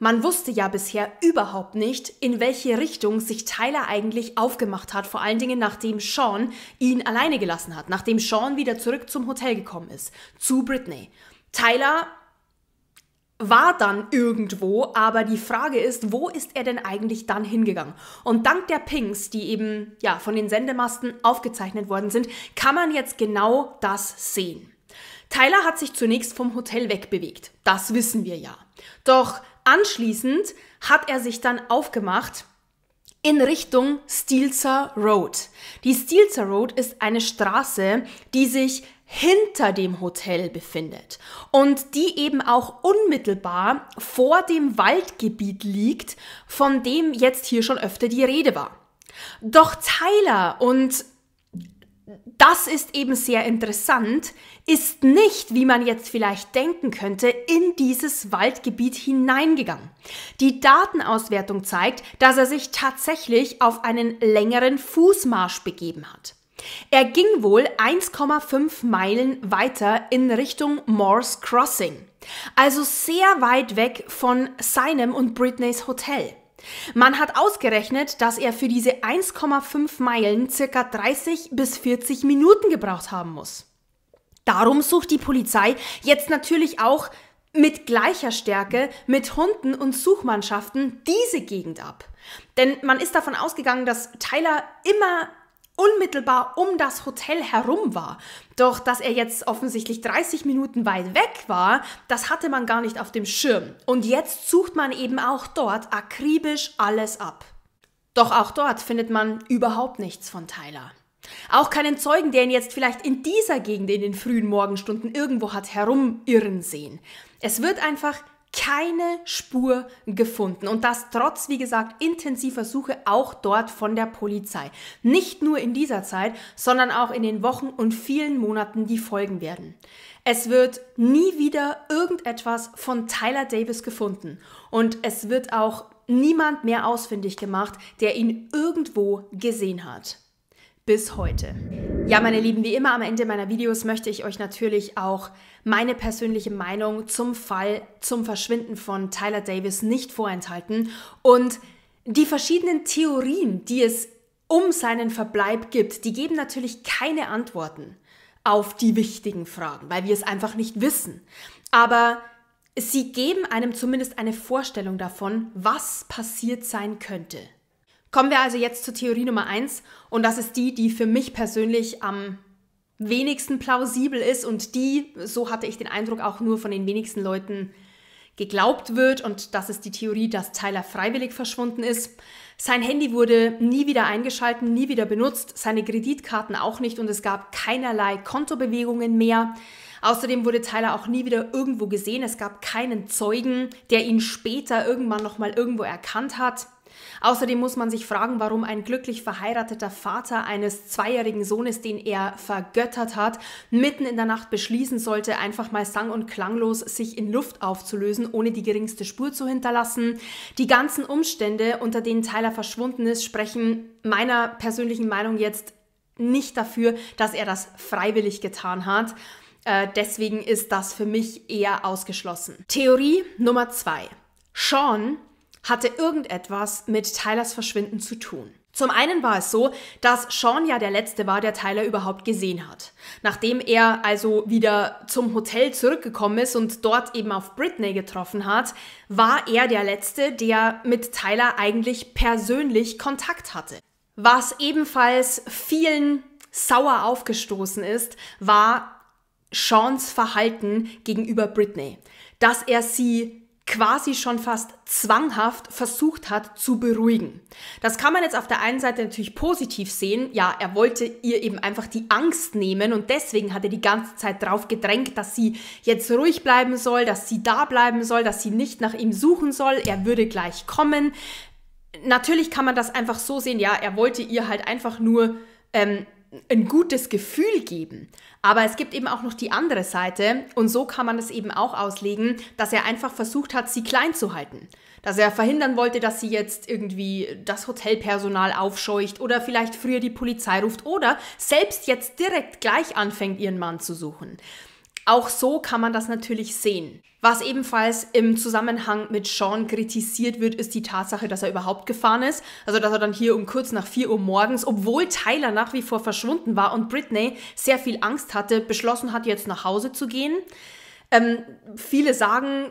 Man wusste ja bisher überhaupt nicht, in welche Richtung sich Tyler eigentlich aufgemacht hat, vor allen Dingen nachdem Sean ihn alleine gelassen hat, nachdem Sean wieder zurück zum Hotel gekommen ist, zu Britney. Tyler war dann irgendwo, aber die Frage ist, wo ist er denn eigentlich dann hingegangen? Und dank der Pings, die eben ja von den Sendemasten aufgezeichnet worden sind, kann man jetzt genau das sehen. Tyler hat sich zunächst vom Hotel wegbewegt. Das wissen wir ja. Doch Anschließend hat er sich dann aufgemacht in Richtung Stilzer Road. Die Stilzer Road ist eine Straße, die sich hinter dem Hotel befindet und die eben auch unmittelbar vor dem Waldgebiet liegt, von dem jetzt hier schon öfter die Rede war. Doch Tyler und das ist eben sehr interessant, ist nicht, wie man jetzt vielleicht denken könnte, in dieses Waldgebiet hineingegangen. Die Datenauswertung zeigt, dass er sich tatsächlich auf einen längeren Fußmarsch begeben hat. Er ging wohl 1,5 Meilen weiter in Richtung Morse Crossing, also sehr weit weg von seinem und Britneys Hotel. Man hat ausgerechnet, dass er für diese 1,5 Meilen circa 30 bis 40 Minuten gebraucht haben muss. Darum sucht die Polizei jetzt natürlich auch mit gleicher Stärke mit Hunden und Suchmannschaften diese Gegend ab. Denn man ist davon ausgegangen, dass Tyler immer unmittelbar um das Hotel herum war. Doch dass er jetzt offensichtlich 30 Minuten weit weg war, das hatte man gar nicht auf dem Schirm. Und jetzt sucht man eben auch dort akribisch alles ab. Doch auch dort findet man überhaupt nichts von Tyler. Auch keinen Zeugen, der ihn jetzt vielleicht in dieser Gegend in den frühen Morgenstunden irgendwo hat herumirren sehen. Es wird einfach keine Spur gefunden. Und das trotz, wie gesagt, intensiver Suche auch dort von der Polizei. Nicht nur in dieser Zeit, sondern auch in den Wochen und vielen Monaten, die folgen werden. Es wird nie wieder irgendetwas von Tyler Davis gefunden. Und es wird auch niemand mehr ausfindig gemacht, der ihn irgendwo gesehen hat bis heute. Ja, meine Lieben, wie immer am Ende meiner Videos möchte ich euch natürlich auch meine persönliche Meinung zum Fall, zum Verschwinden von Tyler Davis nicht vorenthalten und die verschiedenen Theorien, die es um seinen Verbleib gibt, die geben natürlich keine Antworten auf die wichtigen Fragen, weil wir es einfach nicht wissen. Aber sie geben einem zumindest eine Vorstellung davon, was passiert sein könnte. Kommen wir also jetzt zur Theorie Nummer 1 und das ist die, die für mich persönlich am wenigsten plausibel ist und die, so hatte ich den Eindruck, auch nur von den wenigsten Leuten geglaubt wird und das ist die Theorie, dass Tyler freiwillig verschwunden ist. Sein Handy wurde nie wieder eingeschalten, nie wieder benutzt, seine Kreditkarten auch nicht und es gab keinerlei Kontobewegungen mehr. Außerdem wurde Tyler auch nie wieder irgendwo gesehen. Es gab keinen Zeugen, der ihn später irgendwann nochmal irgendwo erkannt hat. Außerdem muss man sich fragen, warum ein glücklich verheirateter Vater eines zweijährigen Sohnes, den er vergöttert hat, mitten in der Nacht beschließen sollte, einfach mal sang- und klanglos sich in Luft aufzulösen, ohne die geringste Spur zu hinterlassen. Die ganzen Umstände, unter denen Tyler verschwunden ist, sprechen meiner persönlichen Meinung jetzt nicht dafür, dass er das freiwillig getan hat äh, deswegen ist das für mich eher ausgeschlossen. Theorie Nummer zwei. Sean hatte irgendetwas mit Tylers Verschwinden zu tun. Zum einen war es so, dass Sean ja der Letzte war, der Tyler überhaupt gesehen hat. Nachdem er also wieder zum Hotel zurückgekommen ist und dort eben auf Britney getroffen hat, war er der Letzte, der mit Tyler eigentlich persönlich Kontakt hatte. Was ebenfalls vielen sauer aufgestoßen ist, war, Seans Verhalten gegenüber Britney, dass er sie quasi schon fast zwanghaft versucht hat zu beruhigen. Das kann man jetzt auf der einen Seite natürlich positiv sehen. Ja, er wollte ihr eben einfach die Angst nehmen und deswegen hat er die ganze Zeit drauf gedrängt, dass sie jetzt ruhig bleiben soll, dass sie da bleiben soll, dass sie nicht nach ihm suchen soll, er würde gleich kommen. Natürlich kann man das einfach so sehen. Ja, er wollte ihr halt einfach nur ähm, ein gutes Gefühl geben. Aber es gibt eben auch noch die andere Seite und so kann man es eben auch auslegen, dass er einfach versucht hat, sie klein zu halten. Dass er verhindern wollte, dass sie jetzt irgendwie das Hotelpersonal aufscheucht oder vielleicht früher die Polizei ruft oder selbst jetzt direkt gleich anfängt, ihren Mann zu suchen. Auch so kann man das natürlich sehen. Was ebenfalls im Zusammenhang mit Sean kritisiert wird, ist die Tatsache, dass er überhaupt gefahren ist. Also, dass er dann hier um kurz nach 4 Uhr morgens, obwohl Tyler nach wie vor verschwunden war und Britney sehr viel Angst hatte, beschlossen hat, jetzt nach Hause zu gehen. Ähm, viele sagen,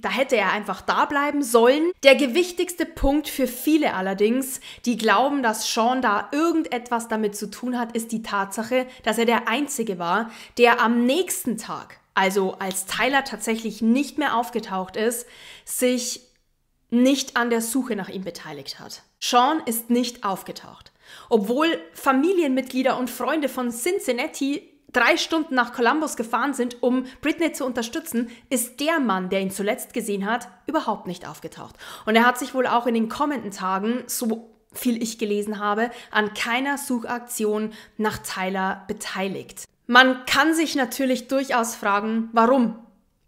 da hätte er einfach da bleiben sollen. Der gewichtigste Punkt für viele allerdings, die glauben, dass Sean da irgendetwas damit zu tun hat, ist die Tatsache, dass er der Einzige war, der am nächsten Tag, also als Tyler tatsächlich nicht mehr aufgetaucht ist, sich nicht an der Suche nach ihm beteiligt hat. Sean ist nicht aufgetaucht. Obwohl Familienmitglieder und Freunde von Cincinnati drei Stunden nach Columbus gefahren sind, um Britney zu unterstützen, ist der Mann, der ihn zuletzt gesehen hat, überhaupt nicht aufgetaucht. Und er hat sich wohl auch in den kommenden Tagen, so viel ich gelesen habe, an keiner Suchaktion nach Tyler beteiligt. Man kann sich natürlich durchaus fragen, warum?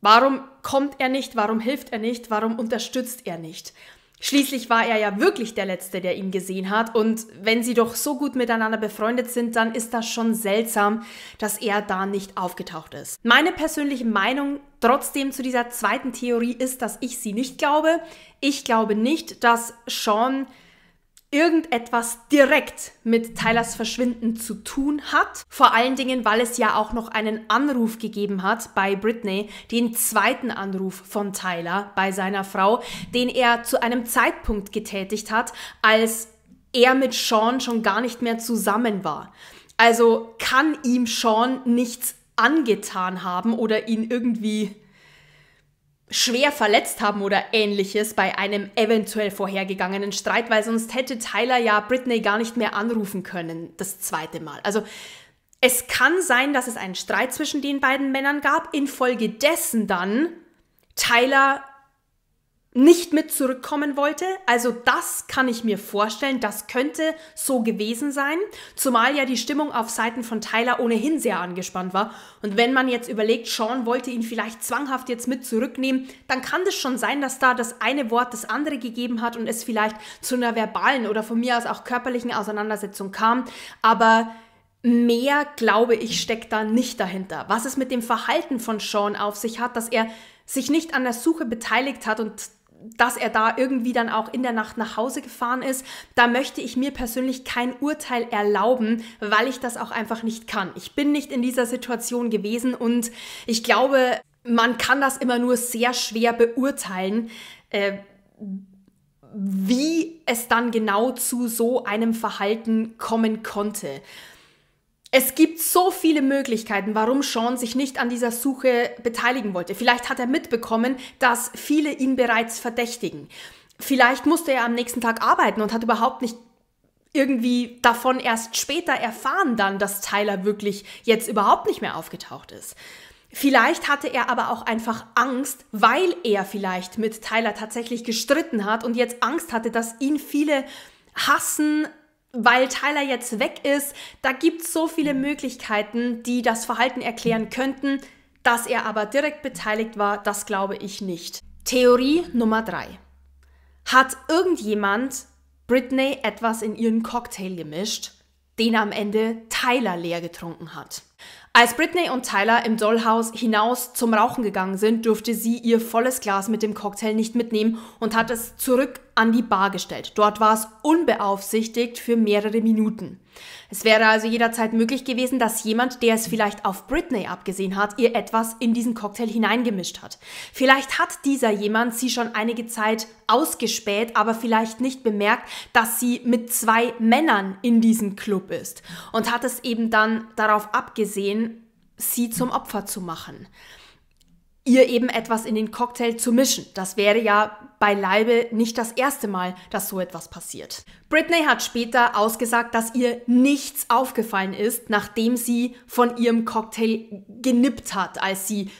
Warum kommt er nicht? Warum hilft er nicht? Warum unterstützt er nicht? Schließlich war er ja wirklich der Letzte, der ihn gesehen hat. Und wenn sie doch so gut miteinander befreundet sind, dann ist das schon seltsam, dass er da nicht aufgetaucht ist. Meine persönliche Meinung trotzdem zu dieser zweiten Theorie ist, dass ich sie nicht glaube. Ich glaube nicht, dass Sean irgendetwas direkt mit Tylers Verschwinden zu tun hat. Vor allen Dingen, weil es ja auch noch einen Anruf gegeben hat bei Britney, den zweiten Anruf von Tyler bei seiner Frau, den er zu einem Zeitpunkt getätigt hat, als er mit Sean schon gar nicht mehr zusammen war. Also kann ihm Sean nichts angetan haben oder ihn irgendwie schwer verletzt haben oder ähnliches bei einem eventuell vorhergegangenen Streit, weil sonst hätte Tyler ja Britney gar nicht mehr anrufen können, das zweite Mal. Also es kann sein, dass es einen Streit zwischen den beiden Männern gab, infolgedessen dann Tyler nicht mit zurückkommen wollte. Also das kann ich mir vorstellen, das könnte so gewesen sein, zumal ja die Stimmung auf Seiten von Tyler ohnehin sehr angespannt war. Und wenn man jetzt überlegt, Sean wollte ihn vielleicht zwanghaft jetzt mit zurücknehmen, dann kann es schon sein, dass da das eine Wort das andere gegeben hat und es vielleicht zu einer verbalen oder von mir aus auch körperlichen Auseinandersetzung kam. Aber mehr, glaube ich, steckt da nicht dahinter. Was es mit dem Verhalten von Sean auf sich hat, dass er sich nicht an der Suche beteiligt hat und dass er da irgendwie dann auch in der Nacht nach Hause gefahren ist. Da möchte ich mir persönlich kein Urteil erlauben, weil ich das auch einfach nicht kann. Ich bin nicht in dieser Situation gewesen und ich glaube, man kann das immer nur sehr schwer beurteilen. Äh, wie es dann genau zu so einem Verhalten kommen konnte. Es gibt so viele Möglichkeiten, warum Sean sich nicht an dieser Suche beteiligen wollte. Vielleicht hat er mitbekommen, dass viele ihn bereits verdächtigen. Vielleicht musste er am nächsten Tag arbeiten und hat überhaupt nicht irgendwie davon erst später erfahren dann, dass Tyler wirklich jetzt überhaupt nicht mehr aufgetaucht ist. Vielleicht hatte er aber auch einfach Angst, weil er vielleicht mit Tyler tatsächlich gestritten hat und jetzt Angst hatte, dass ihn viele hassen, weil Tyler jetzt weg ist. Da gibt es so viele Möglichkeiten, die das Verhalten erklären könnten. Dass er aber direkt beteiligt war, das glaube ich nicht. Theorie Nummer 3. Hat irgendjemand Britney etwas in ihren Cocktail gemischt, den am Ende Tyler leer getrunken hat? Als Britney und Tyler im Dollhouse hinaus zum Rauchen gegangen sind, durfte sie ihr volles Glas mit dem Cocktail nicht mitnehmen und hat es zurück an die Bar gestellt. Dort war es unbeaufsichtigt für mehrere Minuten. Es wäre also jederzeit möglich gewesen, dass jemand, der es vielleicht auf Britney abgesehen hat, ihr etwas in diesen Cocktail hineingemischt hat. Vielleicht hat dieser jemand sie schon einige Zeit ausgespäht, aber vielleicht nicht bemerkt, dass sie mit zwei Männern in diesem Club ist und hat es eben dann darauf abgesehen, gesehen, sie zum Opfer zu machen. Ihr eben etwas in den Cocktail zu mischen. Das wäre ja beileibe nicht das erste Mal, dass so etwas passiert. Britney hat später ausgesagt, dass ihr nichts aufgefallen ist, nachdem sie von ihrem Cocktail genippt hat, als sie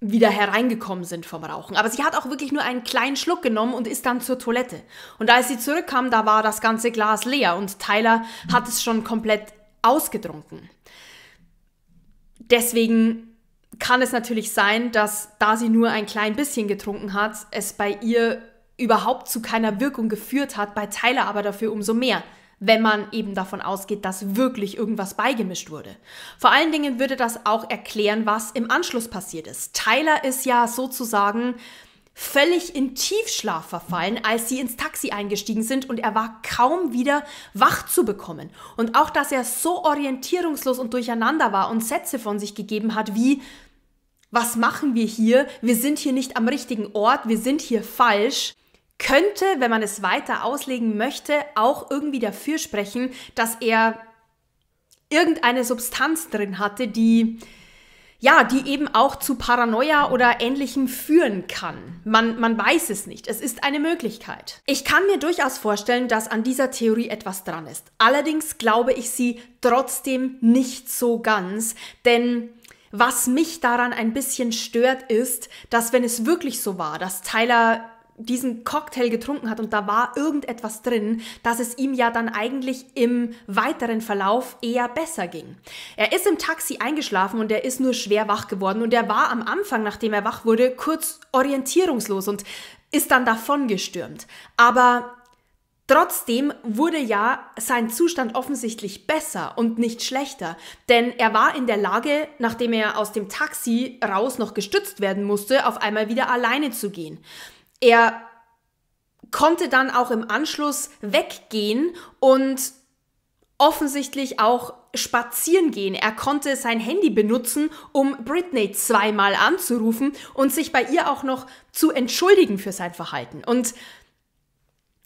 wieder hereingekommen sind vom Rauchen. Aber sie hat auch wirklich nur einen kleinen Schluck genommen und ist dann zur Toilette. Und als sie zurückkam, da war das ganze Glas leer und Tyler hat es schon komplett ausgetrunken. Deswegen kann es natürlich sein, dass da sie nur ein klein bisschen getrunken hat, es bei ihr überhaupt zu keiner Wirkung geführt hat, bei Tyler aber dafür umso mehr, wenn man eben davon ausgeht, dass wirklich irgendwas beigemischt wurde. Vor allen Dingen würde das auch erklären, was im Anschluss passiert ist. Tyler ist ja sozusagen völlig in Tiefschlaf verfallen, als sie ins Taxi eingestiegen sind und er war kaum wieder wach zu bekommen. Und auch, dass er so orientierungslos und durcheinander war und Sätze von sich gegeben hat wie Was machen wir hier? Wir sind hier nicht am richtigen Ort, wir sind hier falsch könnte, wenn man es weiter auslegen möchte, auch irgendwie dafür sprechen, dass er irgendeine Substanz drin hatte, die ja, die eben auch zu Paranoia oder ähnlichem führen kann. Man, man weiß es nicht. Es ist eine Möglichkeit. Ich kann mir durchaus vorstellen, dass an dieser Theorie etwas dran ist. Allerdings glaube ich sie trotzdem nicht so ganz, denn was mich daran ein bisschen stört, ist, dass wenn es wirklich so war, dass Tyler diesen Cocktail getrunken hat und da war irgendetwas drin, dass es ihm ja dann eigentlich im weiteren Verlauf eher besser ging. Er ist im Taxi eingeschlafen und er ist nur schwer wach geworden und er war am Anfang, nachdem er wach wurde, kurz orientierungslos und ist dann davongestürmt. Aber Trotzdem wurde ja sein Zustand offensichtlich besser und nicht schlechter, denn er war in der Lage, nachdem er aus dem Taxi raus noch gestützt werden musste, auf einmal wieder alleine zu gehen. Er konnte dann auch im Anschluss weggehen und offensichtlich auch spazieren gehen. Er konnte sein Handy benutzen, um Britney zweimal anzurufen und sich bei ihr auch noch zu entschuldigen für sein Verhalten. Und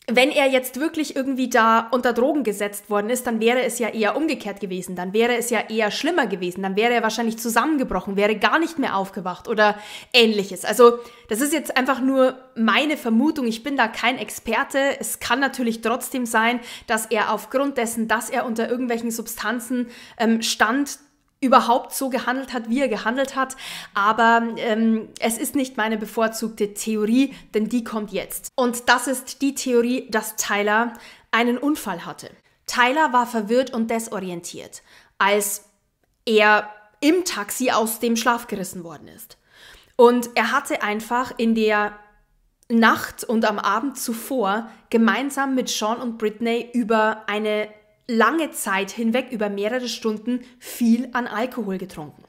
wenn er jetzt wirklich irgendwie da unter Drogen gesetzt worden ist, dann wäre es ja eher umgekehrt gewesen, dann wäre es ja eher schlimmer gewesen, dann wäre er wahrscheinlich zusammengebrochen, wäre gar nicht mehr aufgewacht oder ähnliches. Also das ist jetzt einfach nur meine Vermutung, ich bin da kein Experte. Es kann natürlich trotzdem sein, dass er aufgrund dessen, dass er unter irgendwelchen Substanzen ähm, stand, überhaupt so gehandelt hat, wie er gehandelt hat. Aber ähm, es ist nicht meine bevorzugte Theorie, denn die kommt jetzt. Und das ist die Theorie, dass Tyler einen Unfall hatte. Tyler war verwirrt und desorientiert, als er im Taxi aus dem Schlaf gerissen worden ist. Und er hatte einfach in der Nacht und am Abend zuvor gemeinsam mit Sean und Britney über eine lange Zeit hinweg über mehrere Stunden viel an Alkohol getrunken.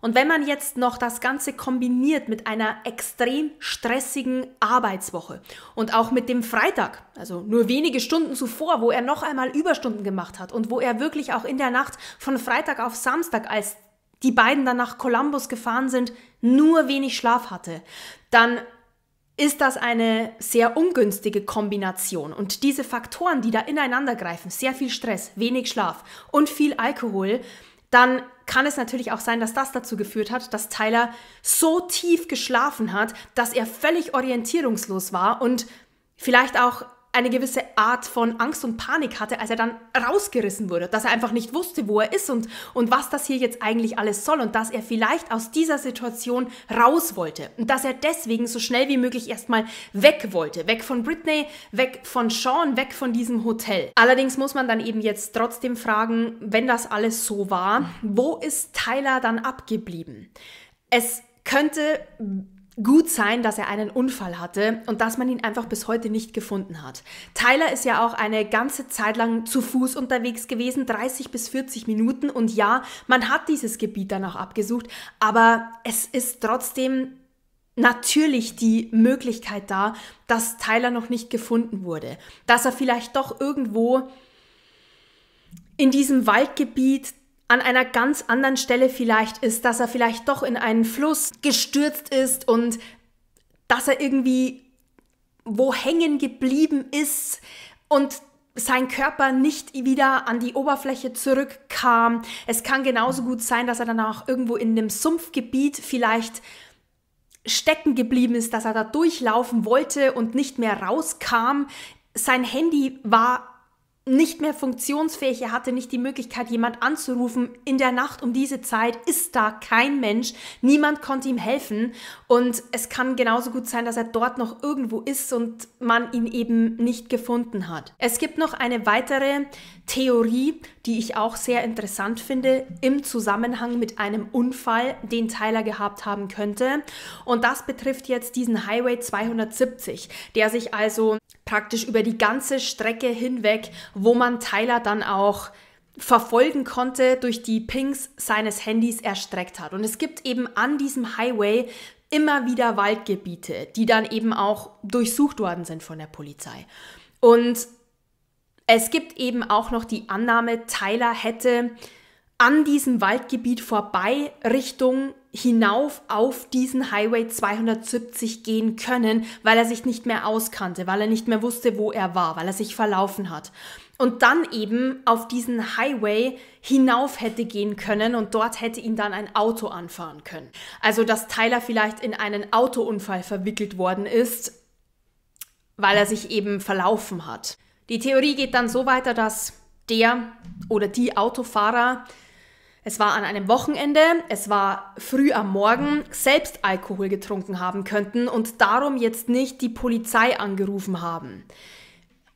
Und wenn man jetzt noch das Ganze kombiniert mit einer extrem stressigen Arbeitswoche und auch mit dem Freitag, also nur wenige Stunden zuvor, wo er noch einmal Überstunden gemacht hat und wo er wirklich auch in der Nacht von Freitag auf Samstag, als die beiden dann nach Columbus gefahren sind, nur wenig Schlaf hatte, dann ist das eine sehr ungünstige Kombination. Und diese Faktoren, die da ineinander greifen, sehr viel Stress, wenig Schlaf und viel Alkohol, dann kann es natürlich auch sein, dass das dazu geführt hat, dass Tyler so tief geschlafen hat, dass er völlig orientierungslos war und vielleicht auch eine gewisse Art von Angst und Panik hatte, als er dann rausgerissen wurde, dass er einfach nicht wusste, wo er ist und, und was das hier jetzt eigentlich alles soll und dass er vielleicht aus dieser Situation raus wollte und dass er deswegen so schnell wie möglich erstmal weg wollte, weg von Britney, weg von Sean, weg von diesem Hotel. Allerdings muss man dann eben jetzt trotzdem fragen, wenn das alles so war, wo ist Tyler dann abgeblieben? Es könnte gut sein, dass er einen Unfall hatte und dass man ihn einfach bis heute nicht gefunden hat. Tyler ist ja auch eine ganze Zeit lang zu Fuß unterwegs gewesen, 30 bis 40 Minuten und ja, man hat dieses Gebiet dann auch abgesucht, aber es ist trotzdem natürlich die Möglichkeit da, dass Tyler noch nicht gefunden wurde, dass er vielleicht doch irgendwo in diesem Waldgebiet an einer ganz anderen Stelle vielleicht ist, dass er vielleicht doch in einen Fluss gestürzt ist und dass er irgendwie wo hängen geblieben ist und sein Körper nicht wieder an die Oberfläche zurückkam. Es kann genauso gut sein, dass er dann auch irgendwo in einem Sumpfgebiet vielleicht stecken geblieben ist, dass er da durchlaufen wollte und nicht mehr rauskam. Sein Handy war nicht mehr funktionsfähig, er hatte nicht die Möglichkeit, jemand anzurufen. In der Nacht um diese Zeit ist da kein Mensch, niemand konnte ihm helfen und es kann genauso gut sein, dass er dort noch irgendwo ist und man ihn eben nicht gefunden hat. Es gibt noch eine weitere Theorie, die ich auch sehr interessant finde im Zusammenhang mit einem Unfall, den Tyler gehabt haben könnte. Und das betrifft jetzt diesen Highway 270, der sich also praktisch über die ganze Strecke hinweg, wo man Tyler dann auch verfolgen konnte, durch die Pings seines Handys erstreckt hat. Und es gibt eben an diesem Highway immer wieder Waldgebiete, die dann eben auch durchsucht worden sind von der Polizei. Und es gibt eben auch noch die Annahme, Tyler hätte an diesem Waldgebiet vorbei Richtung hinauf auf diesen Highway 270 gehen können, weil er sich nicht mehr auskannte, weil er nicht mehr wusste, wo er war, weil er sich verlaufen hat. Und dann eben auf diesen Highway hinauf hätte gehen können und dort hätte ihn dann ein Auto anfahren können. Also dass Tyler vielleicht in einen Autounfall verwickelt worden ist, weil er sich eben verlaufen hat. Die Theorie geht dann so weiter, dass der oder die Autofahrer, es war an einem Wochenende, es war früh am Morgen, selbst Alkohol getrunken haben könnten und darum jetzt nicht die Polizei angerufen haben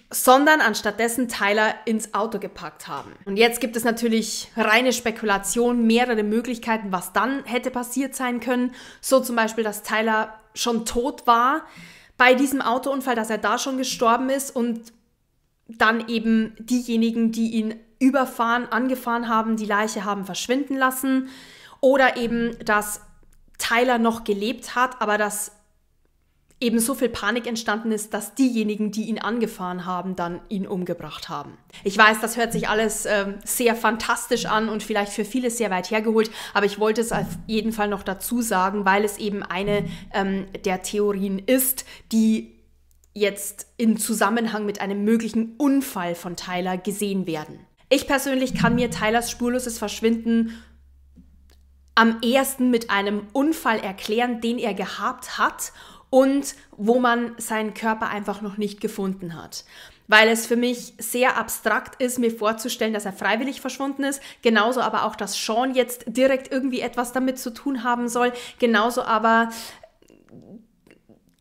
sondern anstattdessen Tyler ins Auto gepackt haben. Und jetzt gibt es natürlich reine Spekulation, mehrere Möglichkeiten, was dann hätte passiert sein können. So zum Beispiel, dass Tyler schon tot war bei diesem Autounfall, dass er da schon gestorben ist und dann eben diejenigen, die ihn überfahren, angefahren haben, die Leiche haben verschwinden lassen. Oder eben, dass Tyler noch gelebt hat, aber dass eben so viel Panik entstanden ist, dass diejenigen, die ihn angefahren haben, dann ihn umgebracht haben. Ich weiß, das hört sich alles äh, sehr fantastisch an und vielleicht für viele sehr weit hergeholt, aber ich wollte es auf jeden Fall noch dazu sagen, weil es eben eine ähm, der Theorien ist, die jetzt im Zusammenhang mit einem möglichen Unfall von Tyler gesehen werden. Ich persönlich kann mir Tylers spurloses Verschwinden am ersten mit einem Unfall erklären, den er gehabt hat und wo man seinen Körper einfach noch nicht gefunden hat. Weil es für mich sehr abstrakt ist, mir vorzustellen, dass er freiwillig verschwunden ist. Genauso aber auch, dass Sean jetzt direkt irgendwie etwas damit zu tun haben soll. Genauso aber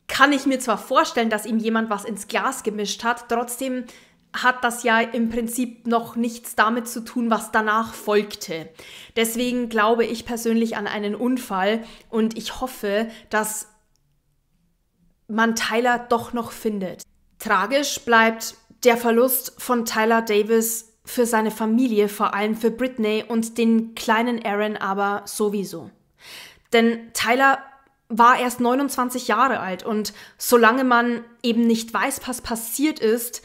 kann ich mir zwar vorstellen, dass ihm jemand was ins Glas gemischt hat, trotzdem hat das ja im Prinzip noch nichts damit zu tun, was danach folgte. Deswegen glaube ich persönlich an einen Unfall und ich hoffe, dass man Tyler doch noch findet. Tragisch bleibt der Verlust von Tyler Davis für seine Familie, vor allem für Britney und den kleinen Aaron aber sowieso. Denn Tyler war erst 29 Jahre alt und solange man eben nicht weiß, was passiert ist,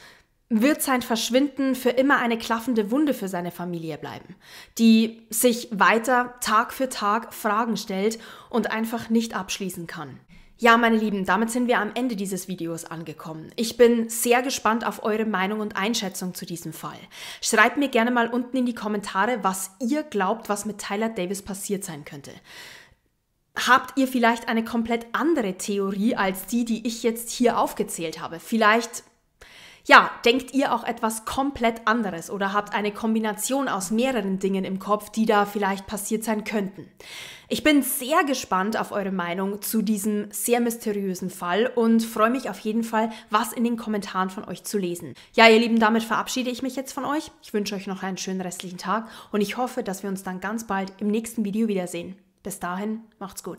wird sein Verschwinden für immer eine klaffende Wunde für seine Familie bleiben, die sich weiter Tag für Tag Fragen stellt und einfach nicht abschließen kann. Ja, meine Lieben, damit sind wir am Ende dieses Videos angekommen. Ich bin sehr gespannt auf eure Meinung und Einschätzung zu diesem Fall. Schreibt mir gerne mal unten in die Kommentare, was ihr glaubt, was mit Tyler Davis passiert sein könnte habt ihr vielleicht eine komplett andere Theorie als die, die ich jetzt hier aufgezählt habe. Vielleicht, ja, denkt ihr auch etwas komplett anderes oder habt eine Kombination aus mehreren Dingen im Kopf, die da vielleicht passiert sein könnten. Ich bin sehr gespannt auf eure Meinung zu diesem sehr mysteriösen Fall und freue mich auf jeden Fall, was in den Kommentaren von euch zu lesen. Ja, ihr Lieben, damit verabschiede ich mich jetzt von euch. Ich wünsche euch noch einen schönen restlichen Tag und ich hoffe, dass wir uns dann ganz bald im nächsten Video wiedersehen. Bis dahin, macht's gut.